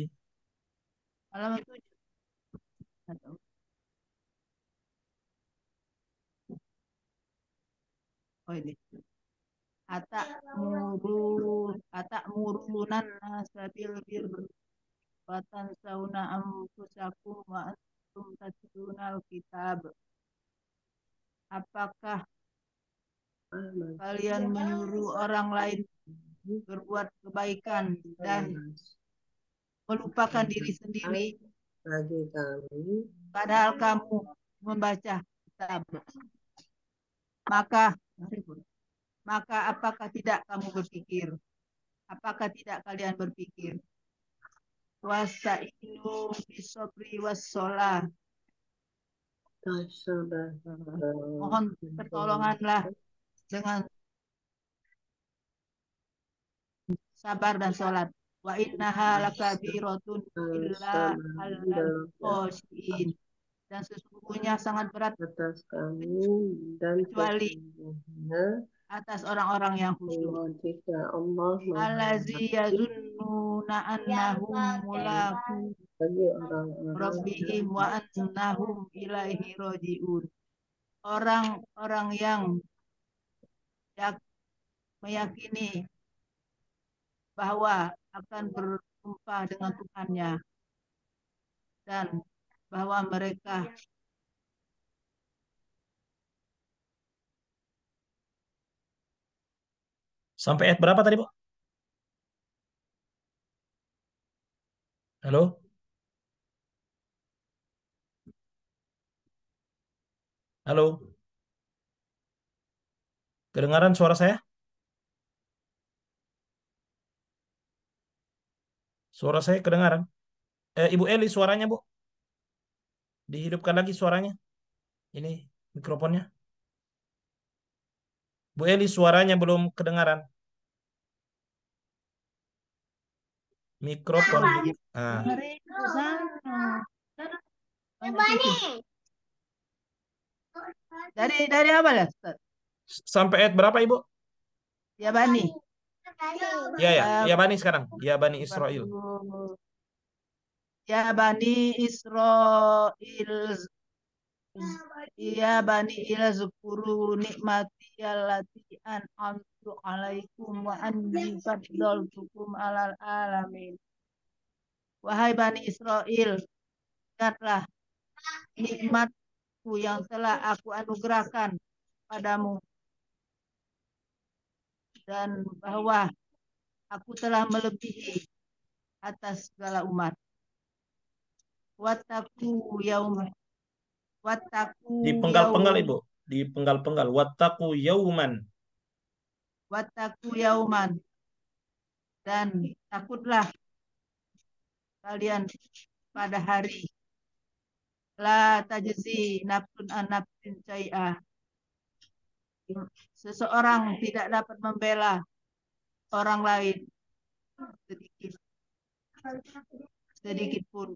Oh ini atak murun atak murunan nasabil bir watan sauna amfusakum wa antum tatlunal kitab apakah kalian menyuruh orang lain berbuat kebaikan dan melupakan diri sendiri bagi kami padahal kamu membaca kitab maka maka apakah tidak kamu berpikir? Apakah tidak kalian berpikir? Wasa inu bisopri wasolah. Mohon pertolonganlah dengan sabar dan sholat. Wa inna lakabiratun illa al-khashiin dan sesungguhnya sangat berat atas kamu dan kecuali atas orang-orang yang khusyuk. Ya Allazi yazunnuna annahum mulaqu ya rabbihim wa annahum ilaihi raji'un. Orang-orang yang meyakini bahwa akan berjumpa dengan Tuhannya dan bahwa mereka Sampai ayat berapa tadi, Bu? Halo? Halo? Kedengaran suara saya? Suara saya kedengaran. Eh, Ibu Eli, suaranya, Bu. Dihidupkan lagi suaranya. Ini mikrofonnya. Bu Eli suaranya belum kedengaran. Mikrofon. Ah. Dari dari apa ya? Sampai ayat berapa Ibu? Ya Bani. Ya ya, eh, ya Bani sekarang. Ya Bani Israel. Ya Bani Israel Ya Bani Ila zukuru nikmati allati an'amtu alaikum wa anni faddaltukum alal alamin. Wahai Bani Israel, ingatlah nikmatku yang telah aku anugerahkan padamu. Dan bahwa aku telah melebihi atas segala umat. Wataku yaum Wataku di penggal-penggal Ibu, di penggal-penggal wataku yauman. Wataku yauman. Dan takutlah kalian pada hari la tajzi nafsun an nafsin syai'ah. Seseorang tidak dapat membela orang lain sedikit sedikit pun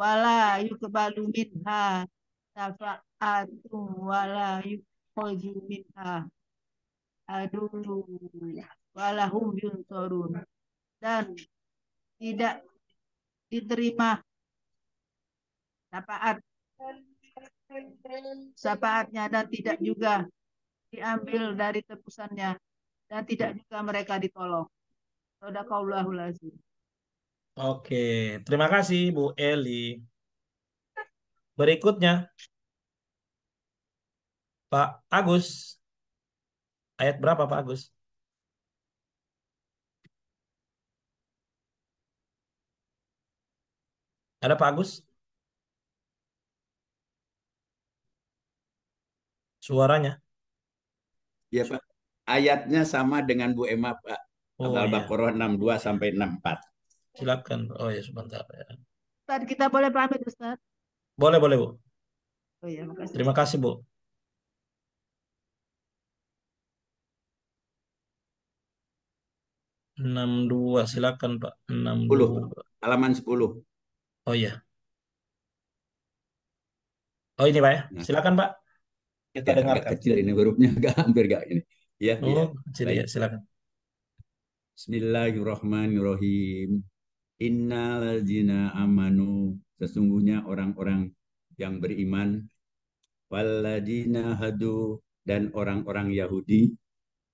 wala yukbalu minha syafa'atun wala yukhoju minha wala hum yunsorun dan tidak diterima syafaat syafaatnya dan tidak juga diambil dari tebusannya dan tidak juga mereka ditolong. kau azim. Oke, terima kasih Bu Eli. Berikutnya, Pak Agus. Ayat berapa Pak Agus? Ada Pak Agus? Suaranya? Ya Pak, ayatnya sama dengan Bu Emma Pak. Oh, Al-Baqarah iya. 62 sampai 64. Silakan. Oh ya sebentar ya. Ustaz, kita boleh pamit Ustaz? Boleh, boleh Bu. Oh ya, makasih. Terima kasih Bu. enam dua silakan Pak enam puluh halaman sepuluh oh ya oh ini Pak ya nah. silakan Pak kita ya, dengarkan kecil ini hurufnya agak hampir gak ini ya oh, ya. kecil ya silakan Bismillahirrahmanirrahim Innalazina amanu sesungguhnya orang-orang yang beriman waladina hadu dan orang-orang Yahudi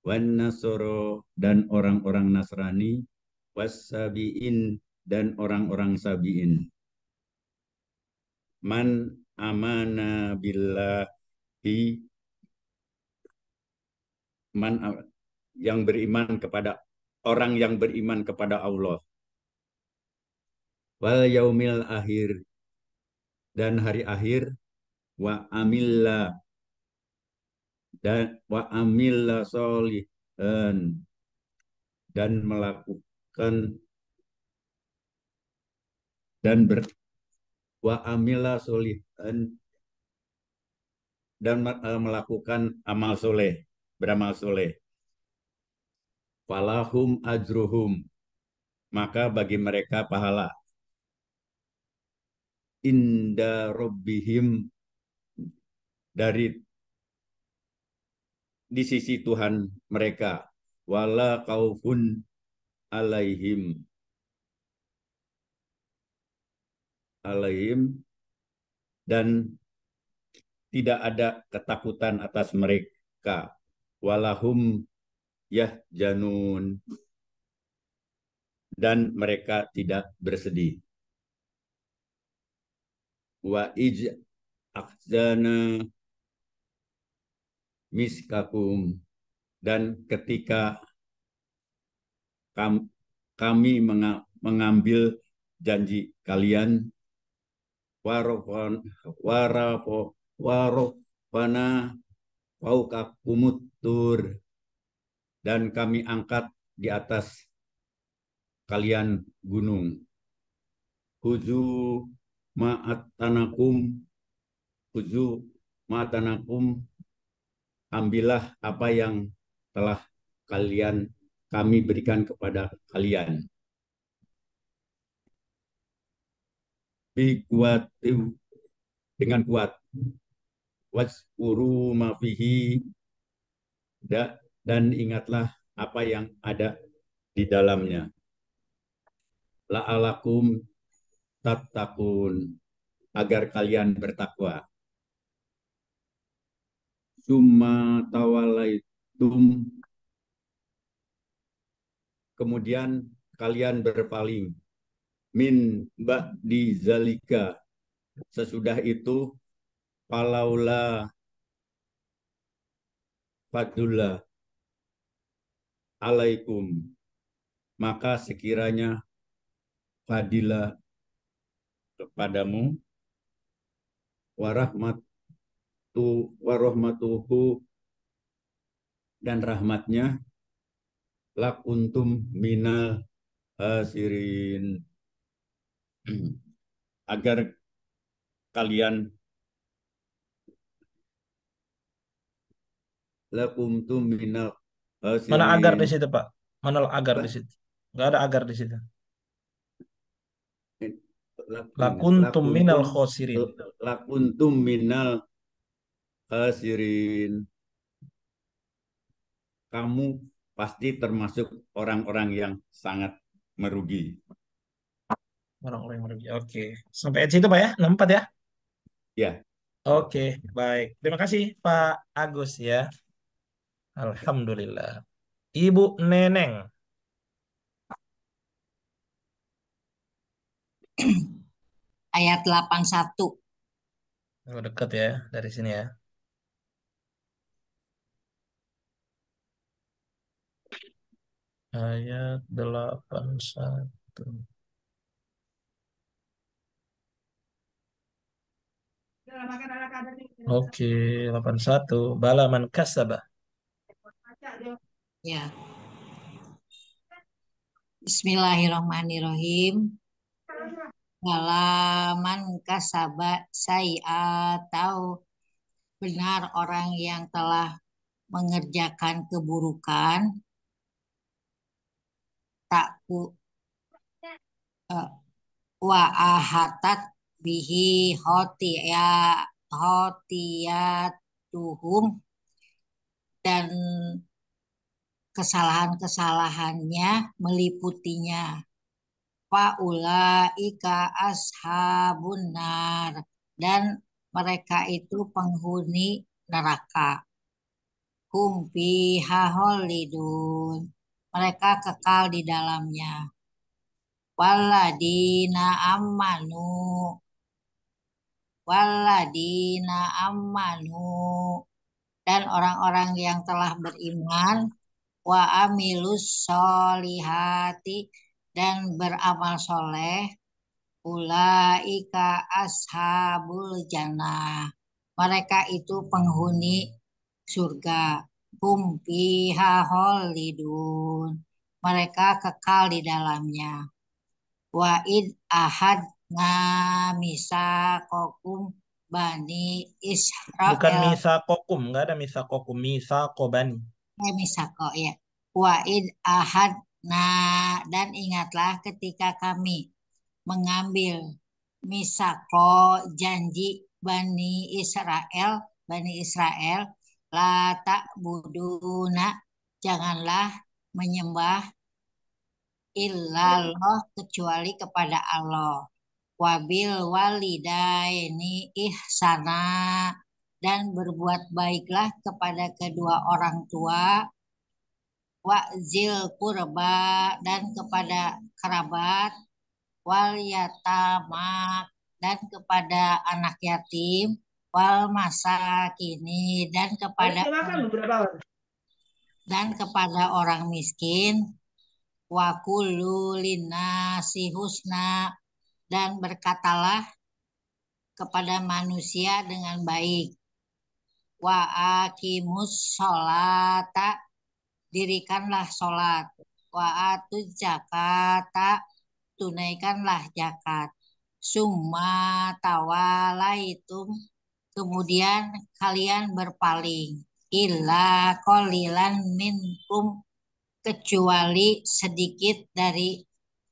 wan nasoro dan orang-orang Nasrani wasabiin dan orang-orang sabiin man amana billahi man yang beriman kepada orang yang beriman kepada Allah wal yaumil akhir dan hari akhir wa amilla dan wa amilla solihan dan melakukan dan ber wa amilla solihan dan eh, melakukan amal soleh beramal soleh falahum ajruhum maka bagi mereka pahala inda rabbihim dari di sisi Tuhan mereka wala kaufun alaihim alaihim dan tidak ada ketakutan atas mereka walahum yahjanun dan mereka tidak bersedih wa ij akzana miskakum dan ketika kami mengambil janji kalian warofan warafo warofana dan kami angkat di atas kalian gunung huzu ma'atanakum kuzu ma'atanakum ambillah apa yang telah kalian kami berikan kepada kalian bi dengan kuat waskuru mafihi dan ingatlah apa yang ada di dalamnya la'alakum tattaqun agar kalian bertakwa. Summa tawalaitum kemudian kalian berpaling min ba'di zalika sesudah itu palaula fadullah alaikum maka sekiranya fadilah kepadamu warahmatu warahmatuhu dan rahmatnya lakuntum minal hasirin agar kalian lakuntum minal hasirin mana agar di situ Pak? Mana agar di situ? nggak ada agar di situ lakuntum minal khosirin. Lakuntum minal khosirin Kamu pasti termasuk orang-orang yang sangat merugi. Orang-orang yang merugi. Oke. Sampai di situ Pak ya? empat ya? Ya. Oke, baik. Terima kasih Pak Agus ya. Alhamdulillah. Ibu Neneng ayat 81. Oh, dekat ya dari sini ya. Ayat 81. Oke, okay, 81. Balaman kasaba. Ya. Bismillahirrahmanirrahim. Halaman saya atau benar orang yang telah mengerjakan keburukan tak ku uh, eh, wa ahatat bihi hoti ya tuhum dan kesalahan-kesalahannya meliputinya ika ashabun nar dan mereka itu penghuni neraka. kumpi haholidun Mereka kekal di dalamnya. Waladina ammanu. Waladina ammanu. Dan orang-orang yang telah beriman. Wa amilus solihati dan beramal soleh ulaika ashabul jannah mereka itu penghuni surga hum fiha holidun mereka kekal di dalamnya wa id ahad misa kokum bani israel bukan misa kokum nggak ada misa kokum misa kobani eh, misa kok ya wa id ahad Nah, dan ingatlah ketika kami mengambil misako janji Bani Israel, Bani Israel, la tak buduna, janganlah menyembah illallah kecuali kepada Allah. Wabil walidaini ihsana dan berbuat baiklah kepada kedua orang tua wa'zil kurba dan kepada kerabat wal yatama dan kepada anak yatim wal masa kini dan kepada dan kepada orang miskin wakululina kullu husna dan berkatalah kepada manusia dengan baik wa aqimus sholata dirikanlah sholat waatu zakata tunaikanlah zakat summa itu kemudian kalian berpaling illa kolilan minkum kecuali sedikit dari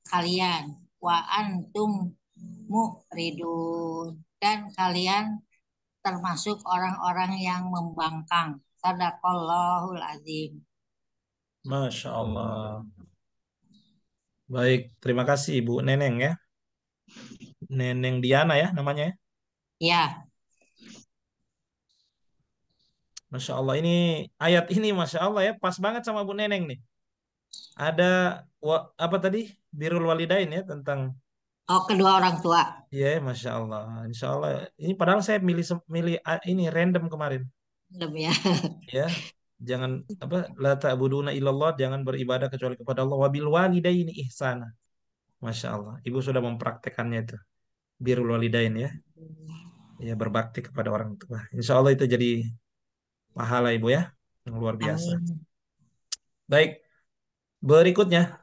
kalian wa antum muridun dan kalian termasuk orang-orang yang membangkang sadaqallahul azim Masya Allah. Baik, terima kasih Ibu Neneng ya. Neneng Diana ya namanya ya. Iya. Masya Allah ini ayat ini Masya Allah ya pas banget sama Bu Neneng nih. Ada apa tadi birul walidain ya tentang Oh, kedua orang tua. Iya, yeah, masya Allah, insya Allah. Ini padahal saya milih milih ini random kemarin. Random ya. Ya, jangan apa la ta'buduna illallah jangan beribadah kecuali kepada Allah wabil walidaini ihsana Masya Allah ibu sudah mempraktekannya itu birul walidain ya ya berbakti kepada orang tua Insya Allah itu jadi pahala ibu ya yang luar biasa Amin. baik berikutnya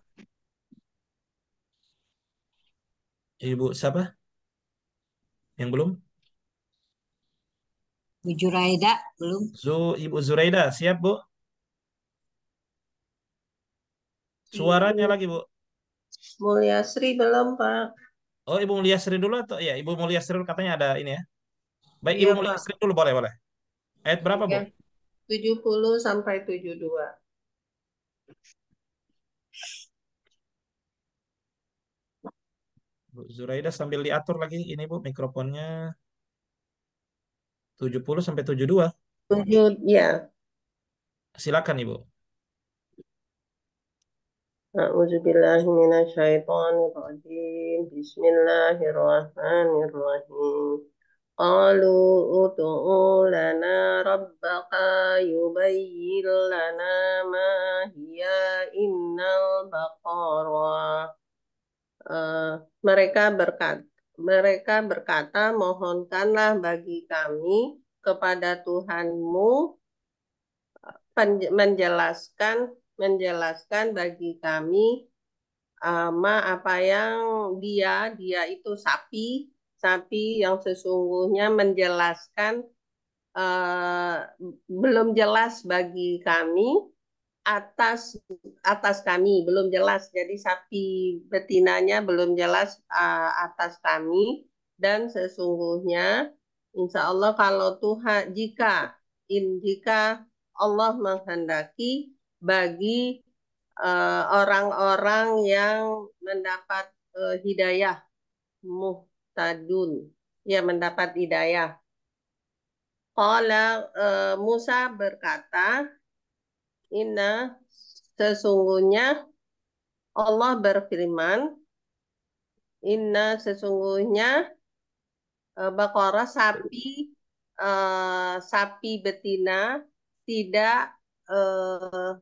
ibu siapa yang belum Bu Juraida belum? Zu, Ibu Zuraida siap Bu? Suaranya lagi Bu. Mulia Sri belum Pak. Oh Ibu Mulia Sri dulu atau ya Ibu Mulia Sri dulu katanya ada ini ya. Baik iya, Ibu Mulia Sri dulu boleh boleh. Ayat berapa ya. Bu? 70 sampai 72. Bu Zuraida sambil diatur lagi ini Bu mikrofonnya. 70 sampai 72. 7, ya. Silakan, Ibu. Bismillahirrahmanirrahim. Qalu utu'u lana rabbaka yubayyin eh, mereka berkata, mereka berkata, mohonkanlah bagi kami kepada Tuhanmu menjelaskan menjelaskan bagi kami ama eh, um, apa yang dia dia itu sapi sapi yang sesungguhnya menjelaskan uh, belum jelas bagi kami atas atas kami belum jelas jadi sapi betinanya belum jelas uh, atas kami dan sesungguhnya insya Allah kalau Tuhan jika in jika Allah menghendaki bagi eh, orang-orang uh, yang mendapat uh, hidayah muhtadun ya mendapat hidayah Qala uh, Musa berkata Inna sesungguhnya Allah berfirman Inna sesungguhnya e, Bakora sapi uh, sapi betina tidak uh,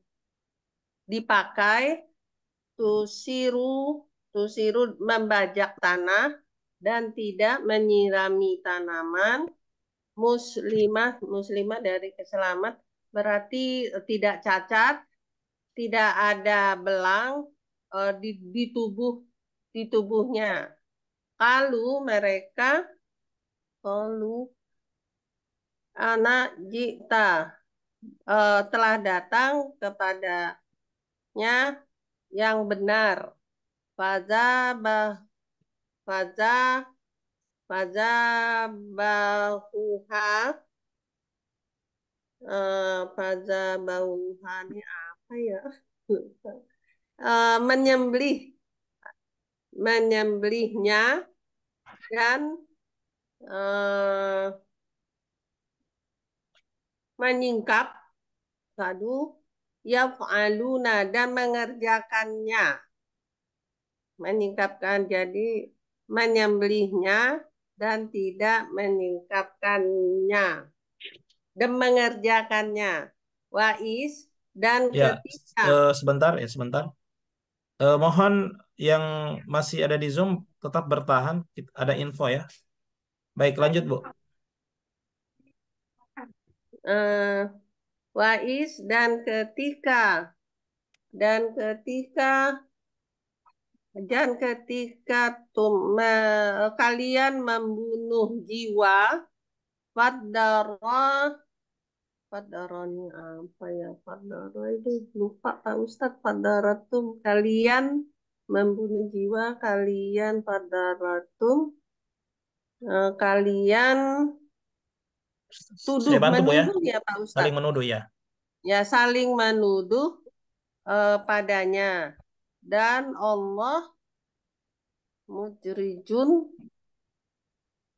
dipakai tusiru tusiru membajak tanah dan tidak menyirami tanaman muslimah muslimah dari keselamatan berarti e, tidak cacat, tidak ada belang uh, di, di tubuh di tubuhnya. Lalu mereka lalu anak jita uh, e, telah datang kepadanya yang benar. Faza bah faza faza bahuha uh, pada bauhannya apa ya uh, menyembelih menyembelihnya dan uh, menyingkap lalu yaf'aluna dan mengerjakannya menyingkapkan jadi menyembelihnya dan tidak menyingkapkannya dan mengerjakannya. Wais dan ya, ketika. Uh, eh, sebentar ya sebentar. Uh, mohon yang masih ada di Zoom tetap bertahan. Ada info ya. Baik lanjut Bu. Uh, Wais dan ketika dan ketika dan ketika tum, me, kalian membunuh jiwa Fadara Fadaroni apa ya Fadara itu lupa Pak Ustadz Fadaratum kalian membunuh jiwa kalian Fadaratum itu eh, kalian tuduh bantu, ya. menuduh ya. ya Pak Ustadz saling menuduh ya ya saling menuduh uh, padanya dan Allah mujrijun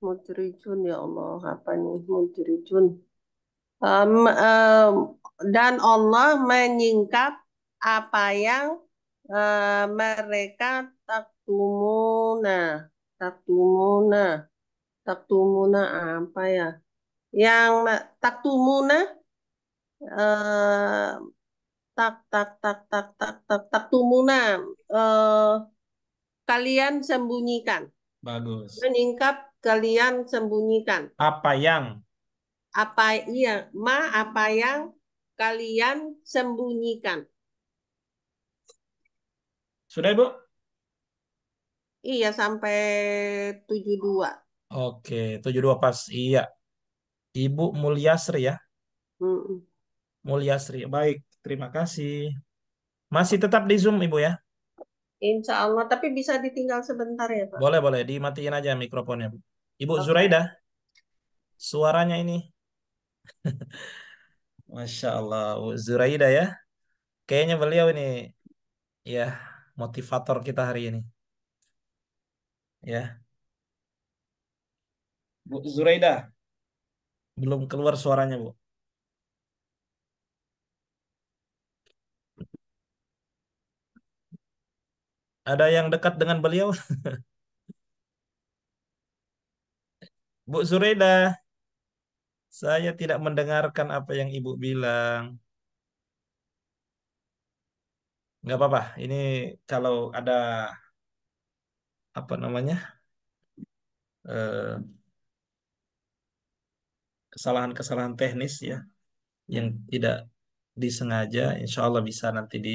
mudrijun ya Allah apa nih mudrijun um, um, dan Allah menyingkap apa yang uh, mereka taktumuna taktumuna taktumuna apa ya yang taktumuna uh, tak tak tak tak tak tak taktumuna uh, kalian sembunyikan bagus menyingkap kalian sembunyikan. Apa yang? Apa iya, ma apa yang kalian sembunyikan. Sudah, Ibu? Iya, sampai 72. Oke, 72 pas. Iya. Ibu Mulyasri ya? Mm Mulyasri. Baik, terima kasih. Masih tetap di Zoom, Ibu ya? Insya Allah, tapi bisa ditinggal sebentar ya, Pak. Boleh, boleh. Dimatiin aja mikrofonnya, Bu. Ibu Zuraida, suaranya ini. Masya Allah, Zuraida ya. Kayaknya beliau ini ya motivator kita hari ini. Ya. Bu Zuraida. Belum keluar suaranya, Bu. Ada yang dekat dengan beliau? Bu Zureda, saya tidak mendengarkan apa yang Ibu bilang. Nggak apa-apa, ini kalau ada apa namanya eh, kesalahan-kesalahan teknis ya yang tidak disengaja, insya Allah bisa nanti di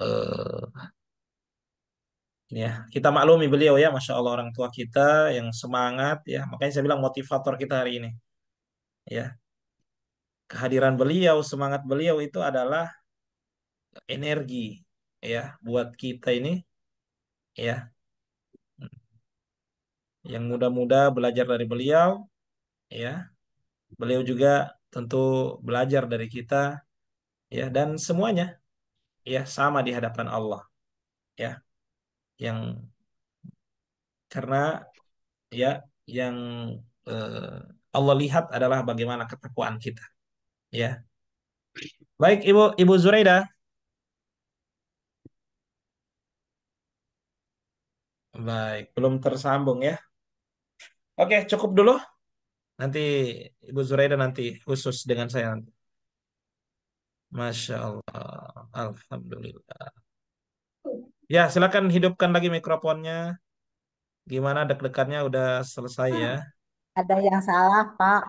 uh, ya kita maklumi beliau ya masya Allah orang tua kita yang semangat ya makanya saya bilang motivator kita hari ini ya kehadiran beliau semangat beliau itu adalah energi ya buat kita ini ya yang muda-muda belajar dari beliau ya beliau juga tentu belajar dari kita ya dan semuanya ya sama di hadapan Allah ya yang karena ya yang eh, Allah lihat adalah bagaimana ketakwaan kita ya baik ibu ibu Zuraida baik belum tersambung ya oke cukup dulu nanti ibu Zuraida nanti khusus dengan saya nanti masya Allah alhamdulillah Ya, silakan hidupkan lagi mikrofonnya. Gimana deg-degannya udah selesai ya? Hmm. Ada yang salah, Pak.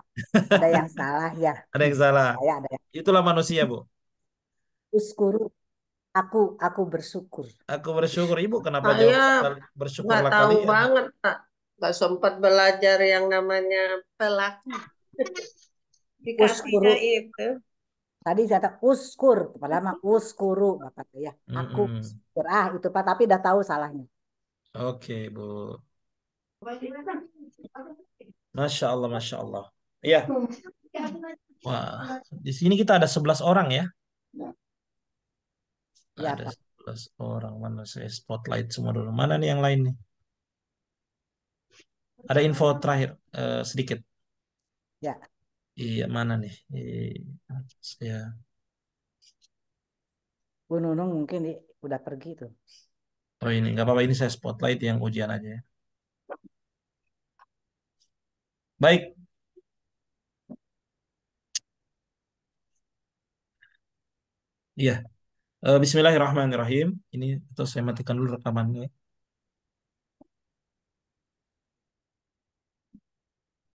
Ada yang salah ya. Ada yang salah. Saya ada yang... Itulah manusia, Bu. Uskuru. Aku aku bersyukur. Aku bersyukur, Ibu. Kenapa Saya bersyukur nggak tahu ya. banget, Pak. Nggak sempat belajar yang namanya pelaku. Dikasihnya itu tadi saya kata uskur kepala mah uskuru bapak ya aku mm -mm. uskur ah itu pak tapi udah tahu salahnya oke okay, bu masya allah masya allah iya wah di sini kita ada 11 orang ya ya ada sebelas orang mana saya spotlight semua dulu mana nih yang lain nih ada info terakhir uh, sedikit ya Iya, mana nih? Iya, ya. Bu mungkin i- udah pergi tuh. Oh ini, nggak apa-apa ini saya spotlight yang ujian aja ya. Baik. Iya. Eh, bismillahirrahmanirrahim. Ini atau saya matikan dulu rekamannya.